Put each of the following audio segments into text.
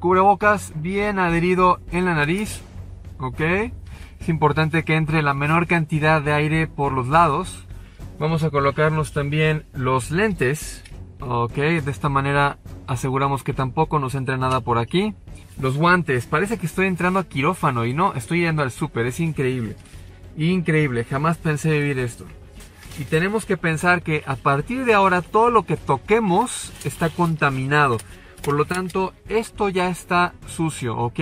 Cubrebocas bien adherido en la nariz, ¿ok? Es importante que entre la menor cantidad de aire por los lados. Vamos a colocarnos también los lentes, ¿ok? De esta manera aseguramos que tampoco nos entre nada por aquí. Los guantes, parece que estoy entrando a quirófano y no, estoy yendo al súper, es increíble. Increíble, jamás pensé vivir esto. Y tenemos que pensar que a partir de ahora todo lo que toquemos está contaminado. Por lo tanto, esto ya está sucio, ¿ok?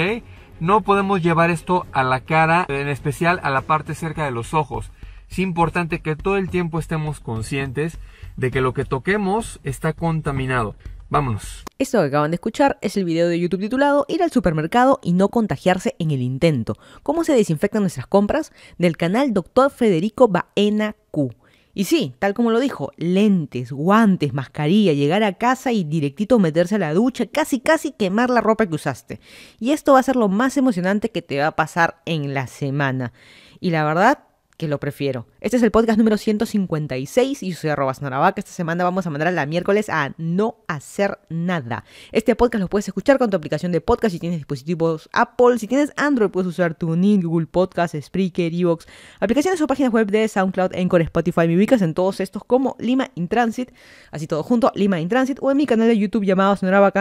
No podemos llevar esto a la cara, en especial a la parte cerca de los ojos. Es importante que todo el tiempo estemos conscientes de que lo que toquemos está contaminado. Vámonos. Esto que acaban de escuchar es el video de YouTube titulado Ir al supermercado y no contagiarse en el intento. ¿Cómo se desinfectan nuestras compras? Del canal Dr. Federico Baena Q. Y sí, tal como lo dijo, lentes, guantes, mascarilla, llegar a casa y directito meterse a la ducha, casi casi quemar la ropa que usaste. Y esto va a ser lo más emocionante que te va a pasar en la semana. Y la verdad que lo prefiero. Este es el podcast número 156 y yo soy arroba Esta semana vamos a mandar a la miércoles a no hacer nada. Este podcast lo puedes escuchar con tu aplicación de podcast si tienes dispositivos Apple. Si tienes Android puedes usar TuneIn, Google Podcast, Spreaker, Evox, aplicaciones o páginas web de SoundCloud, Encore, Spotify. Me ubicas en todos estos como Lima in Transit, así todo junto, Lima in Transit, o en mi canal de YouTube llamado Sonora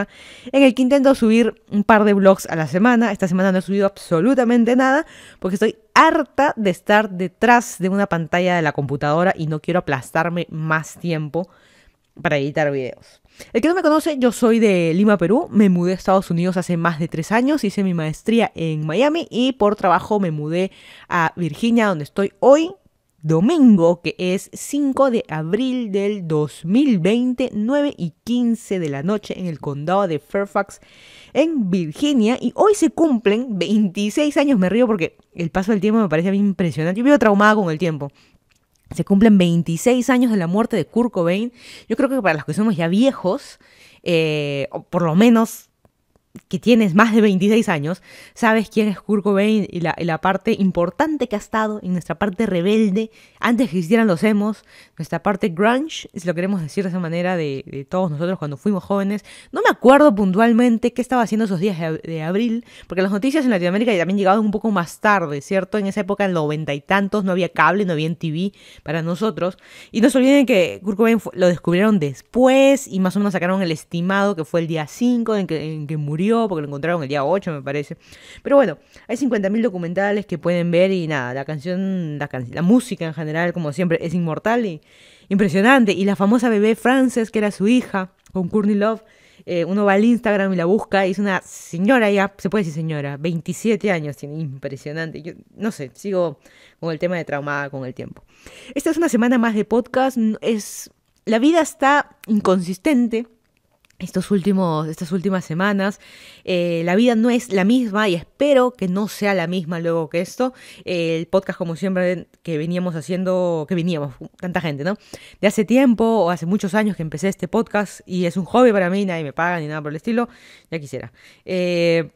en el que intento subir un par de vlogs a la semana. Esta semana no he subido absolutamente nada porque estoy harta de estar detrás de una pantalla pantalla de la computadora y no quiero aplastarme más tiempo para editar videos. El que no me conoce, yo soy de Lima, Perú. Me mudé a Estados Unidos hace más de tres años, hice mi maestría en Miami y por trabajo me mudé a Virginia, donde estoy hoy domingo, que es 5 de abril del 2020, 9 y 15 de la noche en el condado de Fairfax, en Virginia. Y hoy se cumplen 26 años, me río porque el paso del tiempo me parece a mí impresionante. Yo vivo traumada con el tiempo. Se cumplen 26 años de la muerte de Kurt Cobain. Yo creo que para los que somos ya viejos, eh, o por lo menos que tienes más de 26 años, sabes quién es Kurt Cobain y la, parte importante que ha estado en nuestra parte rebelde, antes que existieran los hemos nuestra parte grunge, si lo queremos decir de esa manera, de, todos nosotros cuando fuimos jóvenes. No me acuerdo puntualmente qué estaba haciendo esos días de, abril, porque las noticias en Latinoamérica ya también llegaban un poco más tarde, ¿cierto? En esa época, en los noventa y tantos, no había cable, no había en TV para nosotros. Y no se olviden que Kurt Cobain lo descubrieron después y más o menos sacaron el estimado que fue el día 5 en que murió porque lo encontraron el día 8, me parece. Pero bueno, hay 50.000 documentales que pueden ver y nada, la canción, la, música en general, como siempre, es inmortal y impresionante. Y la famosa bebé Frances, que era su hija, con Courtney Love, eh, uno va al Instagram y la busca, y es una señora ya, se puede decir señora, 27 años tiene, impresionante. Yo no sé, sigo con el tema de traumada con el tiempo. Esta es una semana más de podcast, es... La vida está inconsistente, estos últimos, estas últimas semanas. Eh, la vida no es la misma y espero que no sea la misma luego que esto. Eh, el podcast, como siempre, que veníamos haciendo, que veníamos, tanta gente, ¿no? De hace tiempo o hace muchos años que empecé este podcast y es un hobby para mí, nadie me paga ni nada por el estilo, ya quisiera. Eh,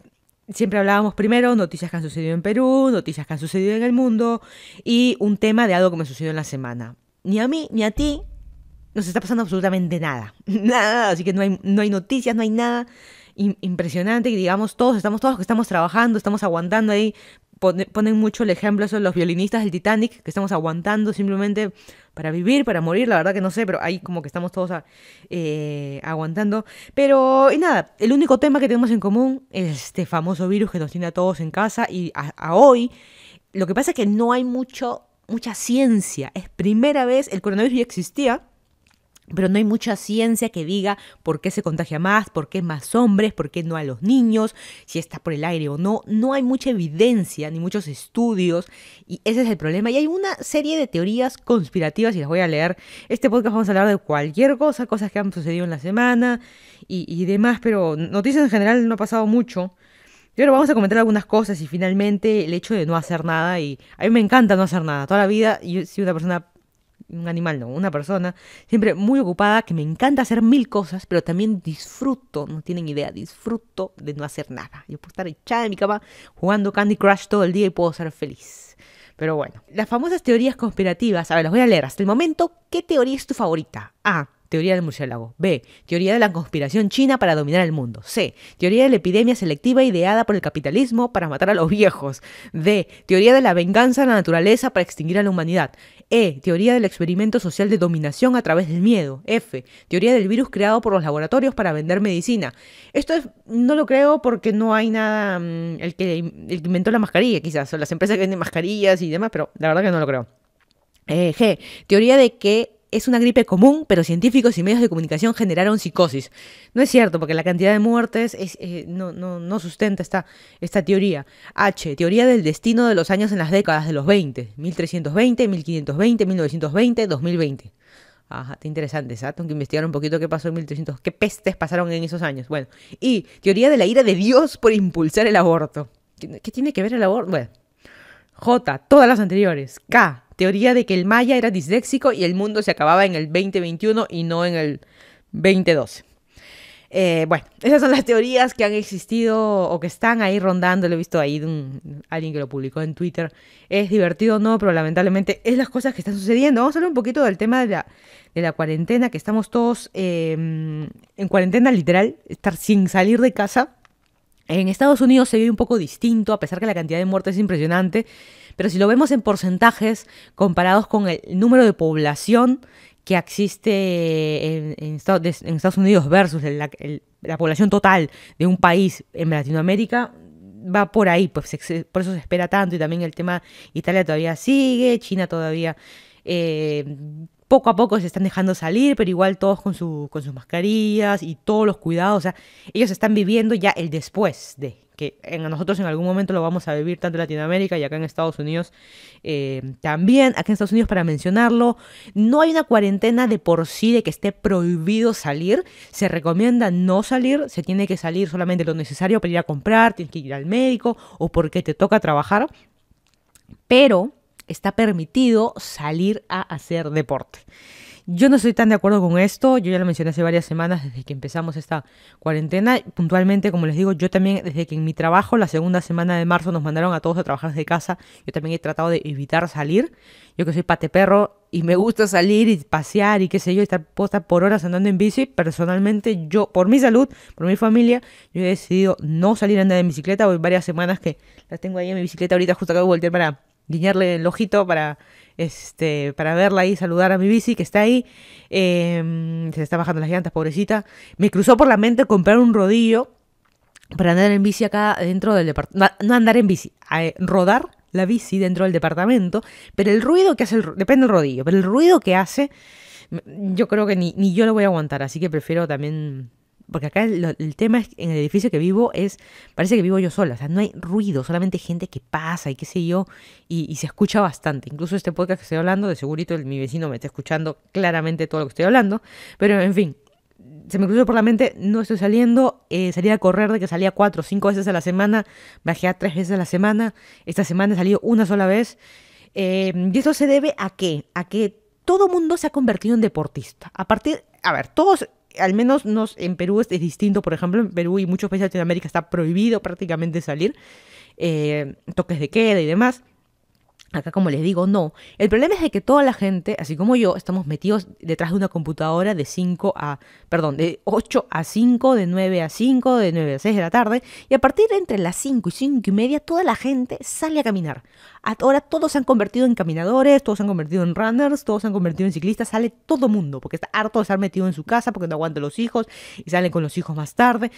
siempre hablábamos primero noticias que han sucedido en Perú, noticias que han sucedido en el mundo y un tema de algo que me sucedió en la semana. Ni a mí ni a ti no se está pasando absolutamente nada. Nada, así que no hay, no hay noticias, no hay nada impresionante. Y digamos, todos estamos, todos que estamos trabajando, estamos aguantando ahí. ponen mucho el ejemplo eso los violinistas del Titanic, que estamos aguantando simplemente para vivir, para morir, la verdad que no sé, pero ahí como que estamos todos eh, aguantando. Pero, y nada, el único tema que tenemos en común es este famoso virus que nos tiene a todos en casa y a, hoy. Lo que pasa es que no hay mucho, mucha ciencia. Es primera vez, el coronavirus ya existía, pero no hay mucha ciencia que diga por qué se contagia más, por qué más hombres, por qué no a los niños, si está por el aire o no. No hay mucha evidencia ni muchos estudios y ese es el problema. Y hay una serie de teorías conspirativas y las voy a leer. Este podcast vamos a hablar de cualquier cosa, cosas que han sucedido en la semana y, demás, pero noticias en general no ha pasado mucho. Pero vamos a comentar algunas cosas y finalmente el hecho de no hacer nada y a mí me encanta no hacer nada. Toda la vida yo soy una persona un animal no, una persona, siempre muy ocupada, que me encanta hacer mil cosas, pero también disfruto, no tienen idea, disfruto de no hacer nada. Yo puedo estar echada en mi cama jugando Candy Crush todo el día y puedo ser feliz. Pero bueno, las famosas teorías conspirativas, a ver, las voy a leer hasta el momento. ¿Qué teoría es tu favorita? A teoría del murciélago. B, teoría de la conspiración china para dominar el mundo. C, teoría de la epidemia selectiva ideada por el capitalismo para matar a los viejos. D, teoría de la venganza a la naturaleza para extinguir a la humanidad. E, teoría del experimento social de dominación a través del miedo. F, teoría del virus creado por los laboratorios para vender medicina. Esto no lo creo porque no hay nada... Mm, el que, inventó la mascarilla quizás, o las empresas que venden mascarillas y demás, pero la verdad que no lo creo. Eh, G, teoría de que es una gripe común, pero científicos y medios de comunicación generaron psicosis. No es cierto, porque la cantidad de muertes eh, no, sustenta esta, teoría. H. Teoría del destino de los años en las décadas de los 20. 1320, 1520, 1920, 2020. Ajá, qué interesante, ¿sabes? Tengo que investigar un poquito qué pasó en 1300, qué pestes pasaron en esos años. Bueno, y teoría de la ira de Dios por impulsar el aborto. qué tiene que ver el aborto? Bueno, J, todas las anteriores. K, teoría de que el maya era disléxico y el mundo se acababa en el 2021 y no en el 2012. Eh, bueno, esas son las teorías que han existido o que están ahí rondando. Lo he visto ahí de alguien que lo publicó en Twitter. Es divertido, no, pero lamentablemente es las cosas que están sucediendo. Vamos a hablar un poquito del tema de la, cuarentena, que estamos todos em, en cuarentena literal, estar sin salir de casa. En Estados Unidos se vive un poco distinto, a pesar que la cantidad de muertes es impresionante, pero si lo vemos en porcentajes comparados con el número de población que existe en, Estados Unidos versus la, población total de un país en Latinoamérica, va por ahí, pues por eso se espera tanto y también el tema Italia todavía sigue, China todavía... Eh, poco a poco se están dejando salir, pero igual todos con, su, con sus mascarillas y todos los cuidados. O sea, ellos están viviendo ya el después de, que en, nosotros en algún momento lo vamos a vivir tanto en Latinoamérica y acá en Estados Unidos eh, también. Acá en Estados Unidos, para mencionarlo, no hay una cuarentena de por sí de que esté prohibido salir. Se recomienda no salir, se tiene que salir solamente lo necesario para ir a comprar, tienes que ir al médico o porque te toca trabajar. Pero está permitido salir a hacer deporte. Yo no estoy tan de acuerdo con esto, yo ya lo mencioné hace varias semanas desde que empezamos esta cuarentena. Puntualmente, como les digo, yo también desde que en mi trabajo, la segunda semana de marzo, nos mandaron a todos a trabajar desde casa, yo también he tratado de evitar salir. Yo que soy pateperro y me gusta salir y pasear y qué sé yo, estar por horas andando en bici, personalmente yo, por mi salud, por mi familia, yo he decidido no salir a andar en bicicleta. Voy varias semanas que las tengo ahí en mi bicicleta, ahorita justo acabo de voltear para guiñarle el ojito para, este, para verla y saludar a mi bici que está ahí. Em, se está bajando las llantas, pobrecita. Me cruzó por la mente comprar un rodillo para andar en bici acá dentro del departamento. No, andar en bici, a eh, rodar la bici dentro del departamento. Pero el ruido que hace, depende del rodillo, pero el ruido que hace, yo creo que ni yo lo voy a aguantar. Así que prefiero también porque acá el, tema en el edificio que vivo es, parece que vivo yo sola, o sea, no hay ruido, solamente gente que pasa y qué sé yo, y, se escucha bastante. Incluso este podcast que estoy hablando, de segurito mi vecino me está escuchando claramente todo lo que estoy hablando, pero en fin, se me cruzó por la mente, no estoy saliendo, eh, salí a correr de que salía cuatro o cinco veces a la semana, bajé a tres veces a la semana, esta semana he salido una sola vez, eh, y eso se debe a qué? A que todo mundo se ha convertido en deportista. A partir, a ver, todos al menos nos, en Perú es, distinto, por ejemplo, en Perú y muchos países de Latinoamérica está prohibido prácticamente salir, eh, toques de queda y demás. Acá, como les digo, no. El problema es de que toda la gente, así como yo, estamos metidos detrás de una computadora de 5 a, perdón, de 8 a 5, de 9 a 5, de 9 a 6 de la tarde, y a partir de entre las 5 y 5 y media, toda la gente sale a caminar. Ahora todos se han convertido en caminadores, todos se han convertido en runners, todos se han convertido en ciclistas, sale todo mundo, porque está harto de estar metido en su casa, porque no aguanta los hijos, y salen con los hijos más tarde.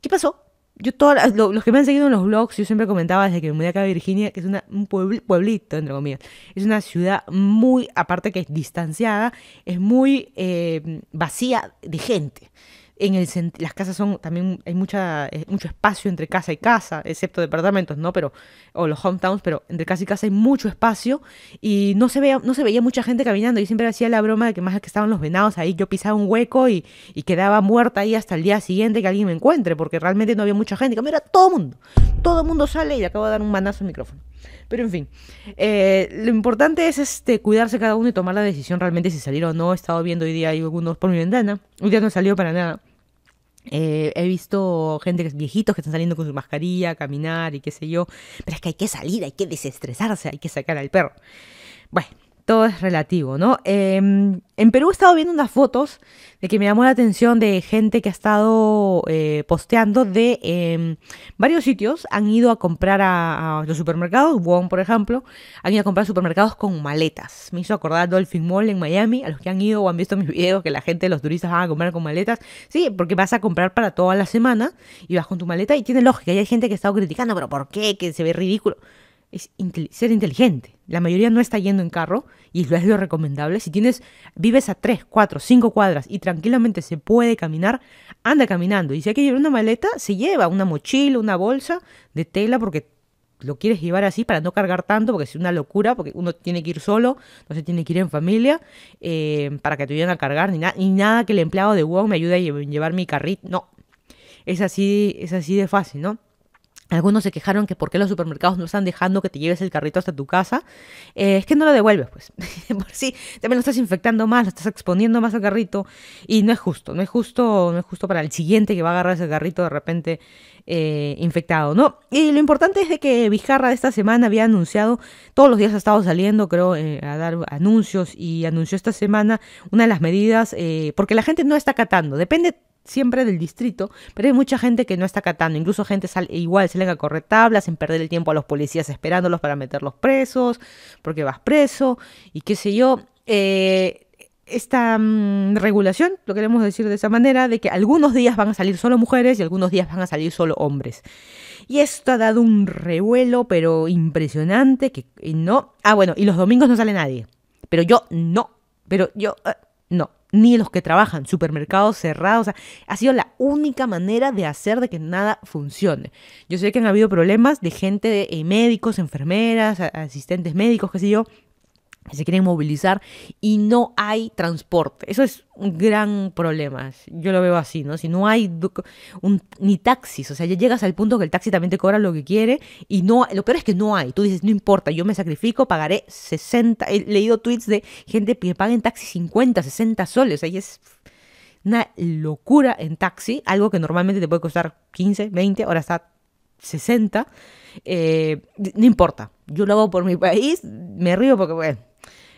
¿Qué pasó? yo todas los que me han seguido en los blogs, yo siempre comentaba desde que me mudé acá a Virginia, que es un pueblito, entre comillas. Es una ciudad muy, aparte que es distanciada, es muy eh, vacía de gente. En el las casas son también hay mucha eh, mucho espacio entre casa y casa, excepto departamentos, ¿no? Pero o los hometowns, pero entre casa y casa hay mucho espacio y no se veía no se veía mucha gente caminando. Yo siempre hacía la broma de que más que estaban los venados ahí, yo pisaba un hueco y, quedaba muerta ahí hasta el día siguiente que alguien me encuentre, porque realmente no había mucha gente. Era todo mundo, todo mundo sale y acabo de dar un manazo al micrófono. Pero en fin, eh, lo importante es este, cuidarse cada uno y tomar la decisión realmente si salir o no. He estado viendo hoy día algunos por mi ventana. Hoy día no salió para nada. Eh, he visto gente viejitos que están saliendo con su mascarilla, caminar y qué sé yo. Pero es que hay que salir, hay que desestresarse, hay que sacar al perro. Bueno, todo es relativo, ¿no? Em, en Perú he estado viendo unas fotos de que me llamó la atención de gente que ha estado eh, posteando de em, varios sitios. Han ido a comprar a, los supermercados, Wong por ejemplo, han ido a comprar supermercados con maletas. Me hizo acordar Dolphin Mall en Miami, a los que han ido o han visto mis videos que la gente, los turistas van a comprar con maletas. Sí, porque vas a comprar para toda la semana y vas con tu maleta y tiene lógica. hay gente que ha estado criticando, pero ¿por qué? Que se ve ridículo. Es ser inteligente. La mayoría no está yendo en carro y lo es lo recomendable, si tienes, vives a 3, 4, 5 cuadras y tranquilamente se puede caminar, anda caminando. Y si hay que llevar una maleta, se lleva una mochila, una bolsa de tela, porque lo quieres llevar así para no cargar tanto, porque es una locura, porque uno tiene que ir solo, no se tiene que ir en familia, eh, para que te vayan a cargar, ni, nada que el empleado de WOW me ayude a llevar mi carrito, no. Es así, es así de fácil, ¿no? Algunos se quejaron que por qué los supermercados no están dejando que te lleves el carrito hasta tu casa. Eh, es que no lo devuelves, pues. por si también lo estás infectando más, lo estás exponiendo más al carrito. Y no es justo, no es justo, no es justo para el siguiente que va a agarrar ese carrito de repente eh, infectado, ¿no? Y lo importante es de que Vizcarra esta semana había anunciado, todos los días ha estado saliendo, creo, eh, a dar anuncios y anunció esta semana una de las medidas, porque la gente no está catando, Depende siempre del distrito, pero hay mucha gente que no está catando, incluso gente sale, igual salen a correr tablas, En perder el tiempo a los policías esperándolos para meterlos presos, porque vas preso, y qué sé yo. Eh, esta mm, regulación, lo queremos decir de esa manera, de que algunos días van a salir solo mujeres y algunos días van a salir solo hombres. Y esto ha dado un revuelo, pero impresionante, que no... Ah, bueno, y los domingos no sale nadie. Pero yo no, pero yo eh, no ni los que trabajan, supermercados cerrados, ha sido la única manera de hacer de que nada funcione. Yo sé que han habido problemas de gente, de, eh, médicos, enfermeras, asistentes médicos, qué sé yo, se quieren movilizar y no hay transporte. Eso es un gran problema. Yo lo veo así, ¿no? Si no hay ni taxis, o sea, ya llegas al punto que el taxi también te cobra lo que quiere y no, lo peor es que no hay. Tú dices, no importa, yo me sacrifico, pagaré 60. He leído tweets de gente que paga en taxi 50, 60 soles. y es una locura en taxi, algo que normalmente te puede costar 15, 20, ahora está 60. Eh, no importa, yo lo hago por mi país, me río porque, bueno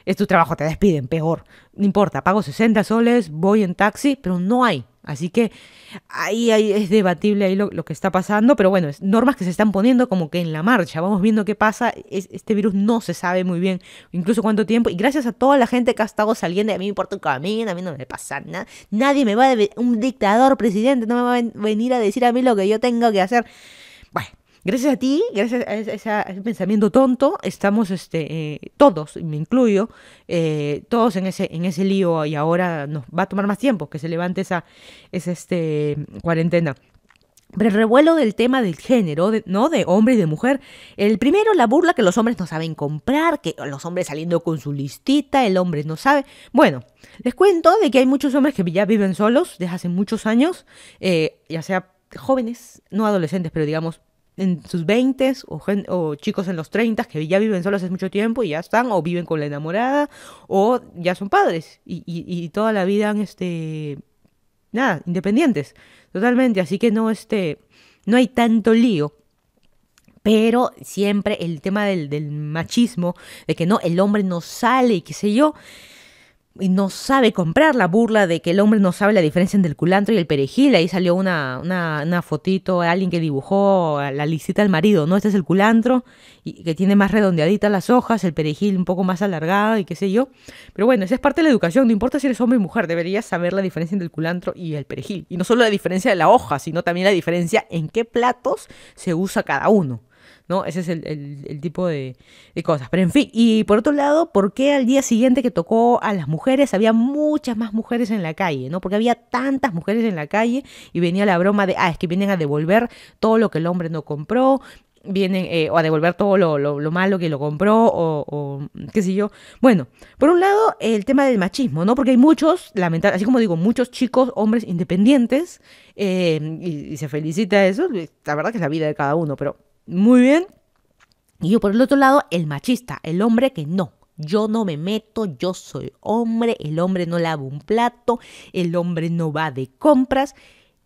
es tu trabajo, te despiden, peor. No importa, pago 60 soles, voy en taxi, pero no hay. Así que ahí, ahí es debatible ahí lo, que está pasando, pero bueno, es normas que se están poniendo como que en la marcha. Vamos viendo qué pasa. este virus no se sabe muy bien, incluso cuánto tiempo. Y gracias a toda la gente que ha estado saliendo, a mí me importa un camino, a mí no me pasa nada. Nadie me va a. Un dictador presidente no me va a venir a decir a mí lo que yo tengo que hacer. Bueno, Gracias a ti, gracias a ese, pensamiento tonto, estamos este, eh, todos, me incluyo, eh, todos en ese, en ese lío y ahora nos va a tomar más tiempo que se levante esa, esa este, cuarentena. Pero el revuelo del tema del género, de, ¿no? De hombre y de mujer. El primero, la burla que los hombres no saben comprar, que los hombres saliendo con su listita, el hombre no sabe. Bueno, les cuento de que hay muchos hombres que ya viven solos desde hace muchos años, eh, ya sea jóvenes, no adolescentes, pero digamos en sus 20 o, o, chicos en los 30 que ya viven solos hace mucho tiempo y ya están, o viven con la enamorada, o ya son padres y, toda la vida han, este, nada, independientes, totalmente. Así que no, este, no hay tanto lío. Pero siempre el tema del, del machismo, de que no, el hombre no sale y qué sé yo y no sabe comprar la burla de que el hombre no sabe la diferencia entre el culantro y el perejil. Ahí salió una, una, una fotito de alguien que dibujó la licita del marido, ¿no? Este es el culantro, y que tiene más redondeaditas las hojas, el perejil un poco más alargado y qué sé yo. Pero bueno, esa es parte de la educación, no importa si eres hombre o mujer, deberías saber la diferencia entre el culantro y el perejil. Y no solo la diferencia de la hoja, sino también la diferencia en qué platos se usa cada uno. ¿no? Ese es el, tipo de, cosas. Pero en fin, y por otro lado, ¿por qué al día siguiente que tocó a las mujeres había muchas más mujeres en la calle, ¿no? Porque había tantas mujeres en la calle y venía la broma de, ah, es que vienen a devolver todo lo que el hombre no compró, vienen eh, o a devolver todo lo, malo que lo compró o, qué sé yo. Bueno, por un lado el tema del machismo, ¿no? Porque hay muchos, lamentablemente, así como digo, muchos chicos, hombres independientes, eh, y, se felicita eso, la verdad que es la vida de cada uno, pero muy bien. Y yo por el otro lado, el machista, el hombre que no, yo no me meto, yo soy hombre, el hombre no lava un plato, el hombre no va de compras.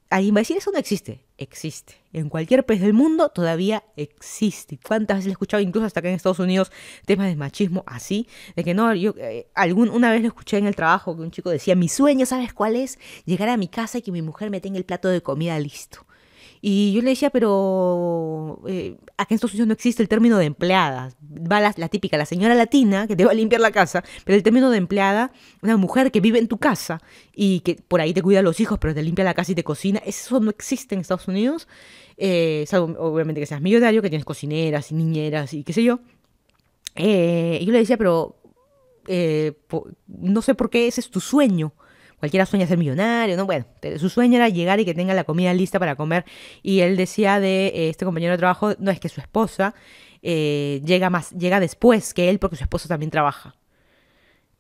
Alguien va a decir, eso no existe. Existe. En cualquier país del mundo todavía existe. ¿Cuántas veces he escuchado, incluso hasta acá en Estados Unidos, temas de machismo así? De que no, yo eh, una vez lo escuché en el trabajo que un chico decía, mi sueño, ¿sabes cuál es? Llegar a mi casa y que mi mujer me tenga el plato de comida listo. Y yo le decía, pero eh, acá en Estados Unidos no existe el término de empleada. Va la, típica, la señora latina que te va a limpiar la casa, pero el término de empleada, una mujer que vive en tu casa y que por ahí te cuida a los hijos, pero te limpia la casa y te cocina, eso no existe en Estados Unidos. Eh, salvo, obviamente que seas millonario, que tienes cocineras y niñeras y qué sé yo. Eh, y yo le decía, pero eh, no sé por qué ese es tu sueño. Cualquiera sueña ser millonario, ¿no? Bueno, su sueño era llegar y que tenga la comida lista para comer. Y él decía de eh, este compañero de trabajo, no es que su esposa eh, llega, más, llega después que él porque su esposa también trabaja.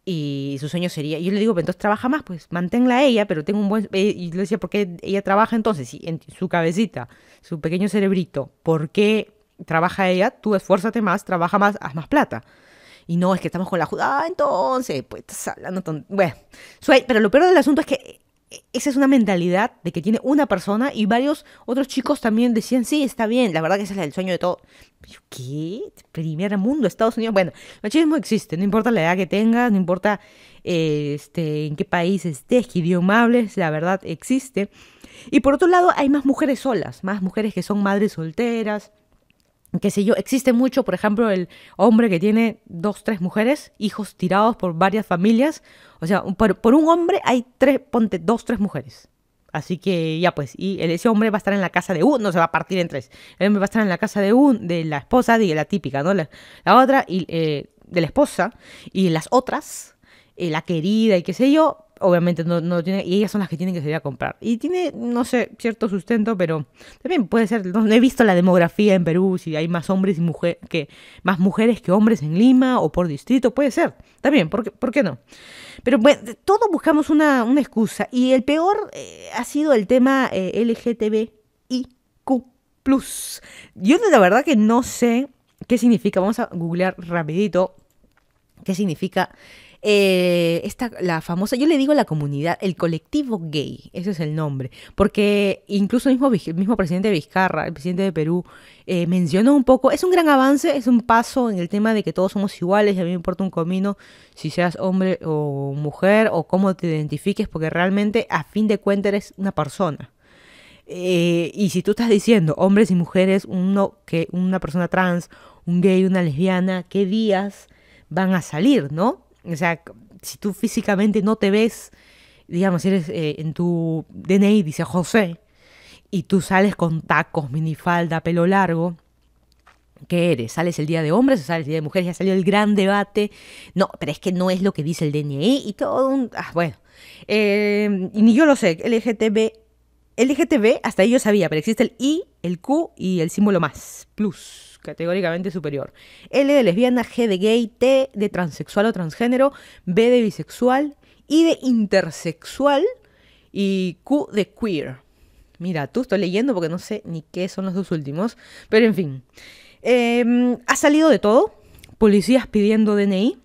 Y su sueño sería, yo le digo, pero pues entonces trabaja más, pues manténla ella, pero tengo un buen... Eh, y le decía, ¿por qué ella trabaja entonces? Y en su cabecita, su pequeño cerebrito, ¿por qué trabaja ella? Tú esfuérzate más, trabaja más, haz más plata. Y no, es que estamos con la judía, entonces, pues estás hablando ton... Bueno, pero lo peor del asunto es que eh, esa es una mentalidad de que tiene una persona y varios otros chicos también decían, sí, está bien, la verdad que ese es el sueño de todo. ¿Qué? Primer mundo, Estados Unidos. Bueno, el machismo existe, no importa la edad que tengas, no importa este, en qué país estés, qué idioma hables, la verdad existe. Y por otro lado, hay más mujeres solas, más mujeres que son madres solteras, qué sé yo, existe mucho, por ejemplo, el hombre que tiene dos, tres mujeres, hijos tirados por varias familias. O sea, por, un hombre hay tres, ponte dos, tres mujeres. Así que ya pues, y ese hombre va a estar en la casa de uno, se va a partir en tres. El hombre va a estar en la casa de un, de la esposa, de la típica, ¿no? La, otra, y eh, de la esposa, y las otras, eh, la querida y qué sé yo, obviamente no, no tiene, y ellas son las que tienen que salir a comprar. Y tiene, no sé, cierto sustento, pero también puede ser, no, he visto la demografía en Perú, si hay más hombres y mujeres que, más mujeres que hombres en Lima o por distrito, puede ser, también, ¿por qué, por qué no? Pero bueno, todos buscamos una, excusa, y el peor eh, ha sido el tema eh, LGTBIQ. Yo la verdad que no sé qué significa, vamos a googlear rapidito qué significa eh, esta, la famosa, yo le digo la comunidad, el colectivo gay, ese es el nombre, porque incluso el mismo, el mismo presidente Vizcarra, el presidente de Perú, eh, mencionó un poco, es un gran avance, es un paso en el tema de que todos somos iguales, y a mí me importa un comino si seas hombre o mujer o cómo te identifiques, porque realmente a fin de cuentas eres una persona. Eh, y si tú estás diciendo hombres y mujeres, uno que una persona trans, un gay, una lesbiana, ¿qué días van a salir, no? O sea, si tú físicamente no te ves, digamos, si eres eh, en tu DNI dice José, y tú sales con tacos, minifalda, pelo largo, ¿qué eres? ¿Sales el día de hombres o sales el día de mujeres? Ya salió el gran debate. No, pero es que no es lo que dice el DNI y todo un... Ah, bueno, eh, y ni yo lo sé, El LGTB, hasta ahí yo sabía, pero existe el I, el Q y el símbolo más, plus categóricamente superior. L de lesbiana, G de gay, T de transexual o transgénero, B de bisexual, I de intersexual y Q de queer. Mira, tú estoy leyendo porque no sé ni qué son los dos últimos, pero en fin. Em, ha salido de todo, policías pidiendo DNI,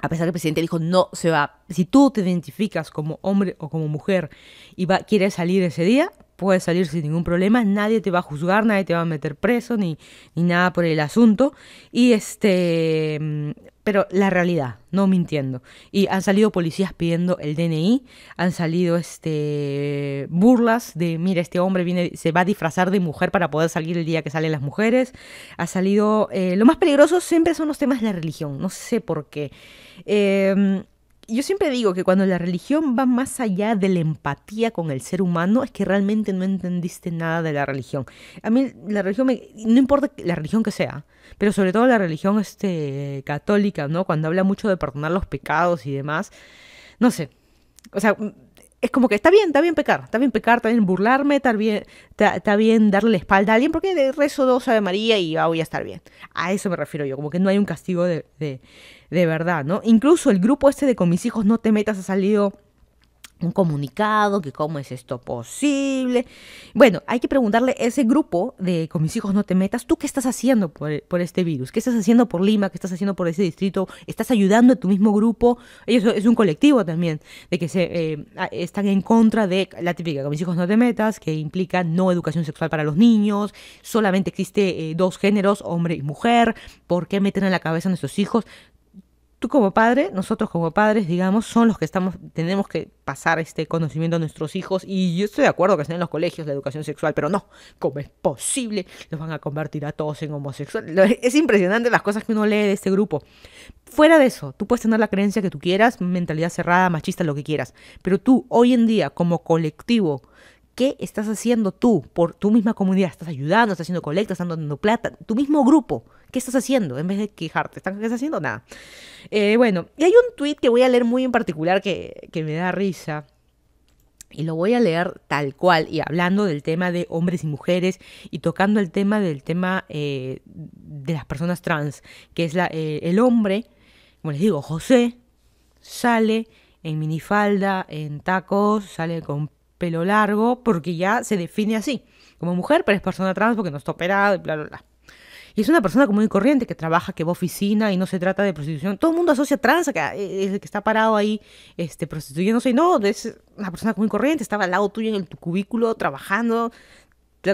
a pesar que el presidente dijo no se va. Si tú te identificas como hombre o como mujer y quieres salir ese día, puedes salir sin ningún problema, nadie te va a juzgar, nadie te va a meter preso, ni, nada por el asunto. Y este, mm, pero la realidad, no mintiendo. Y han salido policías pidiendo el DNI, han salido este burlas de, mira, este hombre viene, se va a disfrazar de mujer para poder salir el día que salen las mujeres. Ha salido, eh, lo más peligroso siempre son los temas de la religión, no sé por qué. Em, yo siempre digo que cuando la religión va más allá de la empatía con el ser humano, es que realmente no entendiste nada de la religión. A mí la religión, no importa la religión que sea, pero sobre todo la religión este, católica, ¿no? Cuando habla mucho de perdonar los pecados y demás, no sé. O sea, es como que está bien, está bien pecar, está bien pecar, está bien burlarme, está bien, está, bien darle la espalda a alguien, porque de rezo dos Ave María y voy a estar bien. A eso me refiero yo, como que no hay un castigo de, de, de verdad, ¿no? Incluso el grupo este de con mis hijos no te metas ha salido un comunicado, que cómo es esto posible. Bueno, hay que preguntarle a ese grupo de con mis hijos no te metas, ¿tú qué estás haciendo por, este virus? ¿Qué estás haciendo por Lima? ¿Qué estás haciendo por ese distrito? ¿Estás ayudando a tu mismo grupo? Ellos es un colectivo también, de que se eh, están en contra de la típica con mis hijos no te metas, que implica no educación sexual para los niños, solamente existe eh, dos géneros, hombre y mujer, ¿por qué meten en la cabeza a nuestros hijos tú como padre, nosotros como padres, digamos, son los que estamos, tenemos que pasar este conocimiento a nuestros hijos. Y yo estoy de acuerdo que estén en los colegios la educación sexual, pero no, ¿cómo es posible? Los van a convertir a todos en homosexuales. Es impresionante las cosas que uno lee de este grupo. Fuera de eso, tú puedes tener la creencia que tú quieras, mentalidad cerrada, machista, lo que quieras. Pero tú, hoy en día, como colectivo, ¿Qué estás haciendo tú por tu misma comunidad? ¿Estás ayudando? ¿Estás haciendo colectas? ¿Estás dando plata? Tu mismo grupo ¿Qué estás haciendo? En vez de quejarte, ¿qué estás haciendo? Nada. Eh, bueno, y hay un tweet que voy a leer muy en particular que, me da risa. Y lo voy a leer tal cual, y hablando del tema de hombres y mujeres, y tocando el tema del tema eh, de las personas trans, que es la, eh, el hombre, como les digo, José, sale en minifalda, en tacos, sale con pelo largo, porque ya se define así, como mujer, pero es persona trans porque no está operada, y bla, bla, bla. Y es una persona común y corriente que trabaja, que va a oficina y no se trata de prostitución. Todo el mundo asocia trans, que, ah, eh, es el que está parado ahí este, Y No, es una persona común y corriente, estaba al lado tuyo en el, tu cubículo trabajando,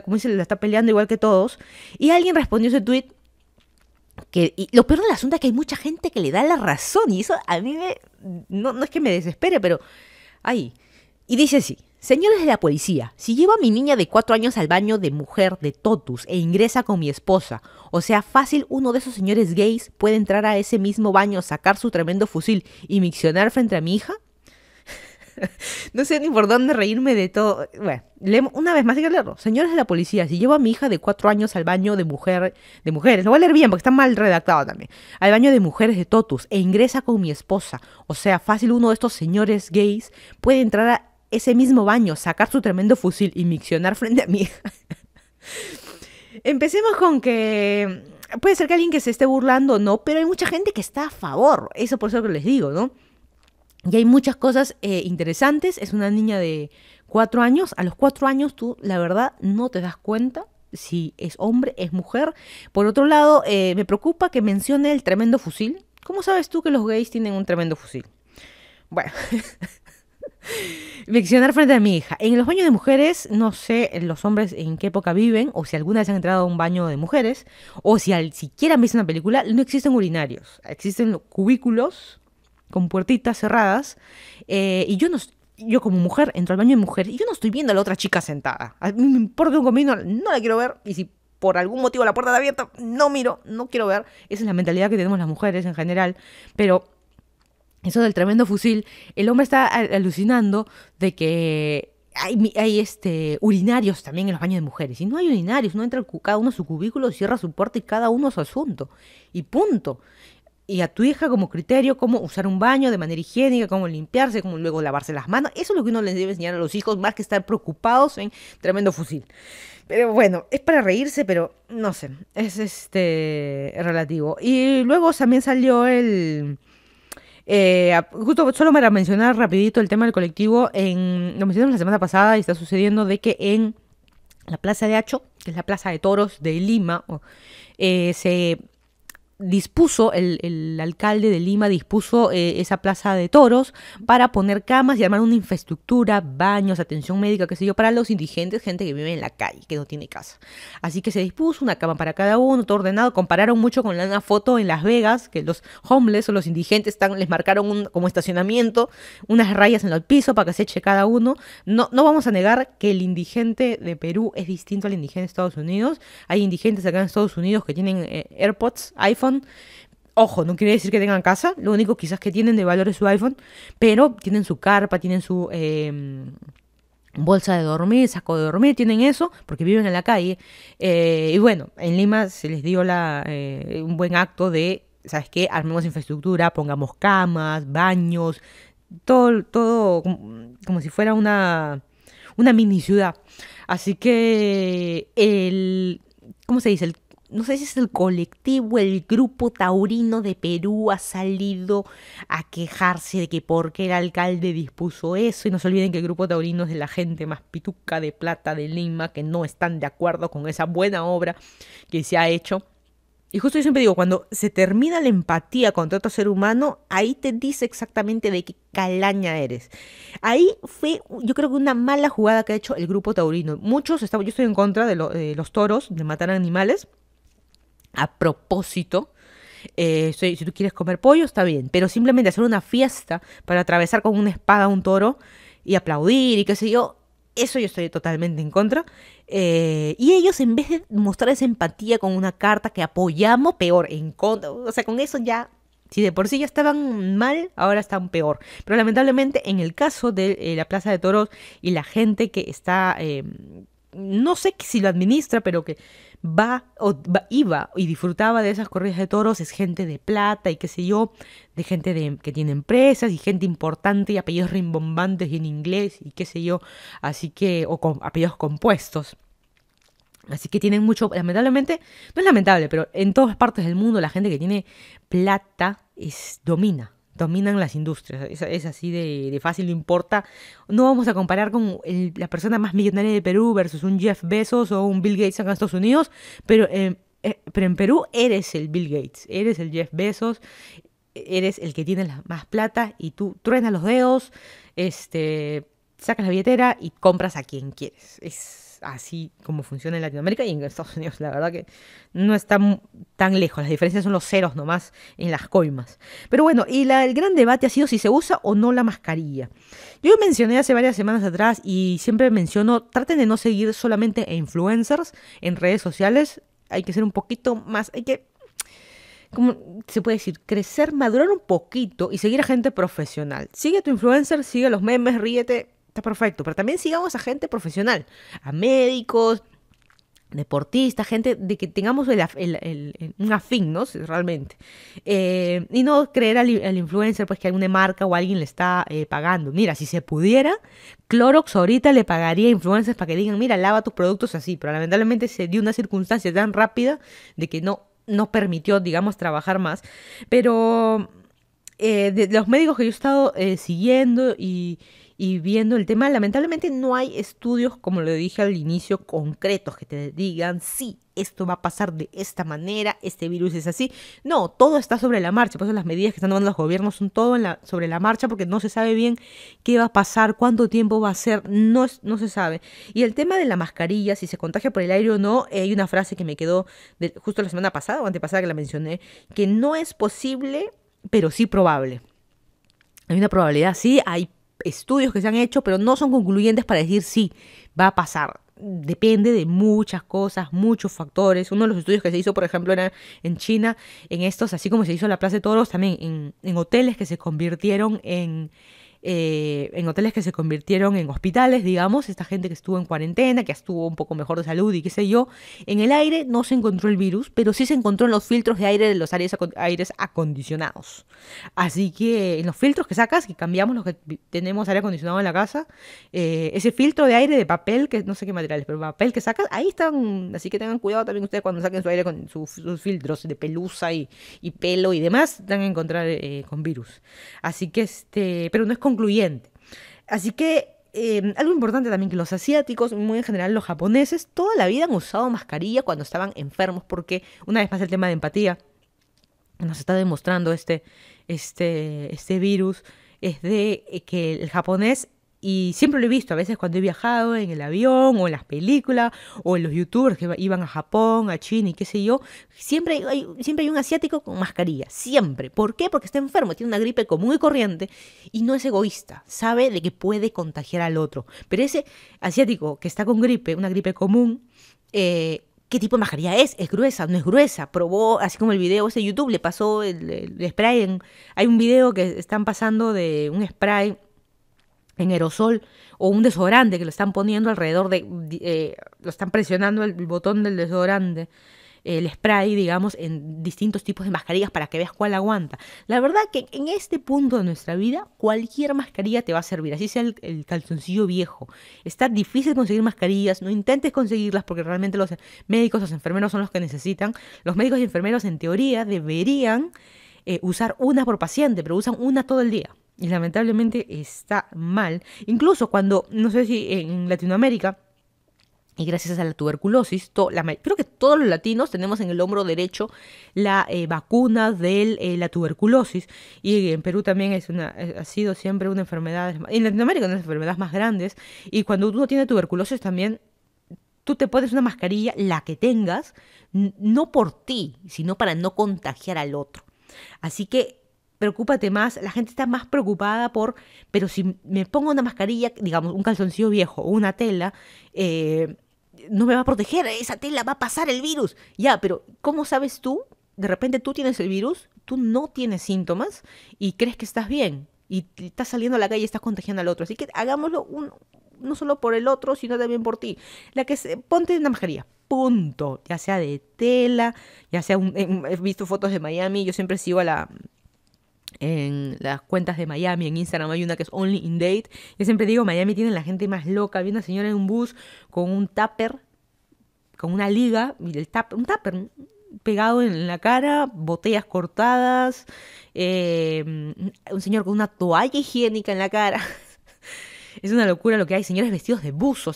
como se la está peleando igual que todos. Y alguien respondió ese tweet que y lo peor del asunto es que hay mucha gente que le da la razón y eso a mí no, es que me desespere, pero ahí. y dice así. Señores de la policía, si llevo a mi niña de 4 años al baño de mujer de Totus e ingresa con mi esposa, o sea, fácil uno de esos señores gays puede entrar a ese mismo baño, sacar su tremendo fusil y miccionar frente a mi hija. no sé ni por dónde reírme de todo. Bueno, una vez más hay que leerlo. Señores de la policía, si llevo a mi hija de 4 años al baño de mujer de mujeres, lo voy a leer bien porque está mal redactado también. Al baño de mujeres de Totus e ingresa con mi esposa, o sea, fácil uno de estos señores gays puede entrar a ese mismo baño, sacar su tremendo fusil y miccionar frente a mí. Empecemos con que puede ser que alguien que se esté burlando o no, pero hay mucha gente que está a favor. Eso por eso que les digo, ¿no? Y hay muchas cosas eh, interesantes. Es una niña de cuatro años. A los cuatro años tú, la verdad, no te das cuenta si es hombre, es mujer. Por otro lado, eh, me preocupa que mencione el tremendo fusil. ¿Cómo sabes tú que los gays tienen un tremendo fusil? Bueno, Ficcionar frente a mi hija. En los baños de mujeres, no sé los hombres en qué época viven, o si alguna vez han entrado a un baño de mujeres, o si al siquiera han visto una película, no existen urinarios. Existen cubículos con puertitas cerradas. Eh, y yo no, yo como mujer entro al baño de mujeres y yo no estoy viendo a la otra chica sentada. A mí me importa un comino, no la quiero ver. Y si por algún motivo la puerta está abierta, no miro, no quiero ver. Esa es la mentalidad que tenemos las mujeres en general. Pero eso del tremendo fusil, el hombre está alucinando de que hay, este, urinarios también en los baños de mujeres. Y no hay urinarios, no entra cada uno a su cubículo, cierra su puerta y cada uno a su asunto. Y punto. Y a tu hija como criterio, cómo usar un baño de manera higiénica, cómo limpiarse, cómo luego lavarse las manos. Eso es lo que uno les debe enseñar a los hijos, más que estar preocupados en tremendo fusil. Pero bueno, es para reírse, pero no sé, es este relativo. Y luego también salió el eh, justo solo para mencionar rapidito el tema del colectivo, en, lo mencionamos la semana pasada y está sucediendo de que en la Plaza de Acho que es la Plaza de Toros de Lima, eh, se dispuso, el, alcalde de Lima dispuso eh, esa plaza de toros para poner camas y armar una infraestructura, baños, atención médica, qué sé yo, para los indigentes, gente que vive en la calle, que no tiene casa. Así que se dispuso una cama para cada uno, todo ordenado. Compararon mucho con la foto en Las Vegas, que los homeless o los indigentes están, les marcaron un, como estacionamiento unas rayas en el piso para que se eche cada uno. No, no vamos a negar que el indigente de Perú es distinto al indigente de Estados Unidos. Hay indigentes acá en Estados Unidos que tienen eh, AirPods, iPhone, Ojo, no quiere decir que tengan casa, lo único quizás que tienen de valor es su iPhone, pero tienen su carpa, tienen su em, bolsa de dormir, saco de dormir, tienen eso, porque viven en la calle. Eh, y bueno, en Lima se les dio eh, un buen acto de, ¿sabes qué? Armemos infraestructura, pongamos camas, baños, todo, todo como, como si fuera una, una mini ciudad. Así que el, ¿cómo se dice? El no sé si es el colectivo, el grupo taurino de Perú ha salido a quejarse de que porque el alcalde dispuso eso, y no se olviden que el grupo taurino es de la gente más pituca de plata de Lima, que no están de acuerdo con esa buena obra que se ha hecho. Y justo yo siempre digo, cuando se termina la empatía contra otro ser humano, ahí te dice exactamente de qué calaña eres. Ahí fue, yo creo que una mala jugada que ha hecho el grupo taurino. Muchos, estaba, yo estoy en contra de los toros, de matar animales, a propósito. Eh, si, tú quieres comer pollo, está bien, pero simplemente hacer una fiesta para atravesar con una espada a un toro y aplaudir y qué sé yo, eso yo estoy totalmente en contra. Eh, y ellos, en vez de mostrar esa empatía con una carta que apoyamos, peor, en contra. O sea, con eso ya si de por sí ya estaban mal, ahora están peor. Pero lamentablemente en el caso de eh, la Plaza de Toros y la gente que está no sé si lo administra, pero que va, o, iba y disfrutaba de esas corridas de toros, es gente de plata y qué sé yo, de gente de, que tiene empresas y gente importante y apellidos rimbombantes y en inglés y qué sé yo, así que, o con apellidos compuestos. Así que tienen mucho, lamentablemente, no es lamentable, pero en todas partes del mundo la gente que tiene plata es, domina, dominan las industrias. Es, así de, fácil, no importa. No vamos a comparar con la persona más millonaria de Perú versus un Jeff Bezos o un Bill Gates en Estados Unidos, pero, eh, eh, pero en Perú eres el Bill Gates, eres el Jeff Bezos, eres el que tiene la más plata y tú truenas los dedos, este sacas la billetera y compras a quien quieres. Es así como funciona en Latinoamérica y en Estados Unidos. La verdad que no está tan lejos. Las diferencias son los ceros nomás en las coimas. Pero bueno, y el gran debate ha sido si se usa o no la mascarilla. Yo mencioné hace varias semanas atrás y siempre menciono, traten de no seguir solamente a influencers en redes sociales. Hay que ser un poquito más, hay que ¿cómo se puede decir? Crecer, madurar un poquito y seguir a gente profesional. Sigue a tu influencer, sigue los memes, ríete, Está perfecto, pero también sigamos a gente profesional, a médicos, deportistas, gente de que tengamos un afín, ¿no? Realmente. Eh, y no creer al, influencer, pues que alguna marca o alguien le está eh, pagando. Mira, si se pudiera, Clorox ahorita le pagaría a influencers para que digan, mira, lava tus productos así, pero lamentablemente se dio una circunstancia tan rápida de que no, no permitió, digamos, trabajar más. Pero eh, los médicos que yo he estado siguiendo y y viendo el tema, lamentablemente no hay estudios, como lo dije al inicio, concretos que te digan, sí, esto va a pasar de esta manera, este virus es así. No, todo está sobre la marcha, por eso las medidas que están tomando los gobiernos son todo sobre la marcha, porque no se sabe bien qué va a pasar, cuánto tiempo va a ser, no, no se sabe. Y el tema de la mascarilla, si se contagia por el aire o no, hay una frase que me quedó justo la semana pasada o antepasada que la mencioné, que no es posible, pero sí probable. Hay una probabilidad, sí, hay estudios que se han hecho, pero no son concluyentes para decir si va a pasar. Depende de muchas cosas, muchos factores. Uno de los estudios que se hizo, por ejemplo, era en China, en estos, así como se hizo en la Plaza de Toros, también en, en hoteles que se convirtieron en, eh, en hoteles que se convirtieron en hospitales, digamos, esta gente que estuvo en cuarentena, que estuvo un poco mejor de salud y qué sé yo, en el aire no se encontró el virus, pero sí se encontró en los filtros de aire de los aires, acondicionados. Así que en los filtros que sacas, que cambiamos los que tenemos aire acondicionado en la casa, eh, ese filtro de aire de papel, que no sé qué materiales, pero papel que sacas, ahí están, así que tengan cuidado también ustedes cuando saquen su aire con sus filtros de pelusa y, pelo y demás, van a encontrar eh, con virus. Así que este, pero no es con concluyente. Así que em, algo importante también que los asiáticos, muy en general los japoneses, toda la vida han usado mascarilla cuando estaban enfermos, porque una vez más el tema de empatía nos está demostrando este, este, este virus es de eh, que el japonés y siempre lo he visto, a veces cuando he viajado en el avión o en las películas o en los youtubers que iban a Japón, a China y qué sé yo, siempre hay, siempre hay un asiático con mascarilla, siempre. ¿Por qué? Porque está enfermo, tiene una gripe común y corriente y no es egoísta, sabe de que puede contagiar al otro. Pero ese asiático que está con gripe, una gripe común, eh, qué tipo de mascarilla es, es gruesa, no es gruesa, probó, así como el video ese YouTube, le pasó el, spray, hay un video que están pasando de un spray en aerosol o un desodorante que lo están poniendo alrededor de, eh, lo están presionando el botón del desodorante, el spray, digamos, en distintos tipos de mascarillas para que veas cuál aguanta. La verdad que en este punto de nuestra vida cualquier mascarilla te va a servir, así sea el, calzoncillo viejo. Está difícil conseguir mascarillas, no intentes conseguirlas porque realmente los médicos, los enfermeros son los que necesitan. Los médicos y enfermeros en teoría deberían eh, usar una por paciente, pero usan una todo el día. Y lamentablemente está mal. Incluso cuando, no sé si en Latinoamérica, y gracias a la tuberculosis, todo creo que todos los latinos tenemos en el hombro derecho la eh, vacuna de eh, la tuberculosis. Y en Perú también es una, ha sido siempre una enfermedad, en Latinoamérica una de las enfermedades más grandes. Y cuando uno tiene tuberculosis también tú te pones una mascarilla, la que tengas, no por ti, sino para no contagiar al otro. Así que preocúpate más, la gente está más preocupada por, pero si me pongo una mascarilla, digamos, un calzoncillo viejo o una tela, eh, no me va a proteger, esa tela va a pasar el virus. Ya, pero ¿cómo sabes tú? De repente tú tienes el virus, tú no tienes síntomas y crees que estás bien y estás saliendo a la calle y estás contagiando al otro. Así que hagámoslo un, no solo por el otro, sino también por ti. La que se, ponte una mascarilla, punto. Ya sea de tela, ya sea he visto fotos de Miami, yo siempre sigo a la en las cuentas de Miami, en Instagram hay una que es Only in Date. Yo siempre digo, Miami tiene la gente más loca. Vi una señora en un bus con un tupper, con una liga, y el un tupper pegado en la cara, botellas cortadas, eh, un señor con una toalla higiénica en la cara. Es una locura lo que hay. Señores vestidos de buzo.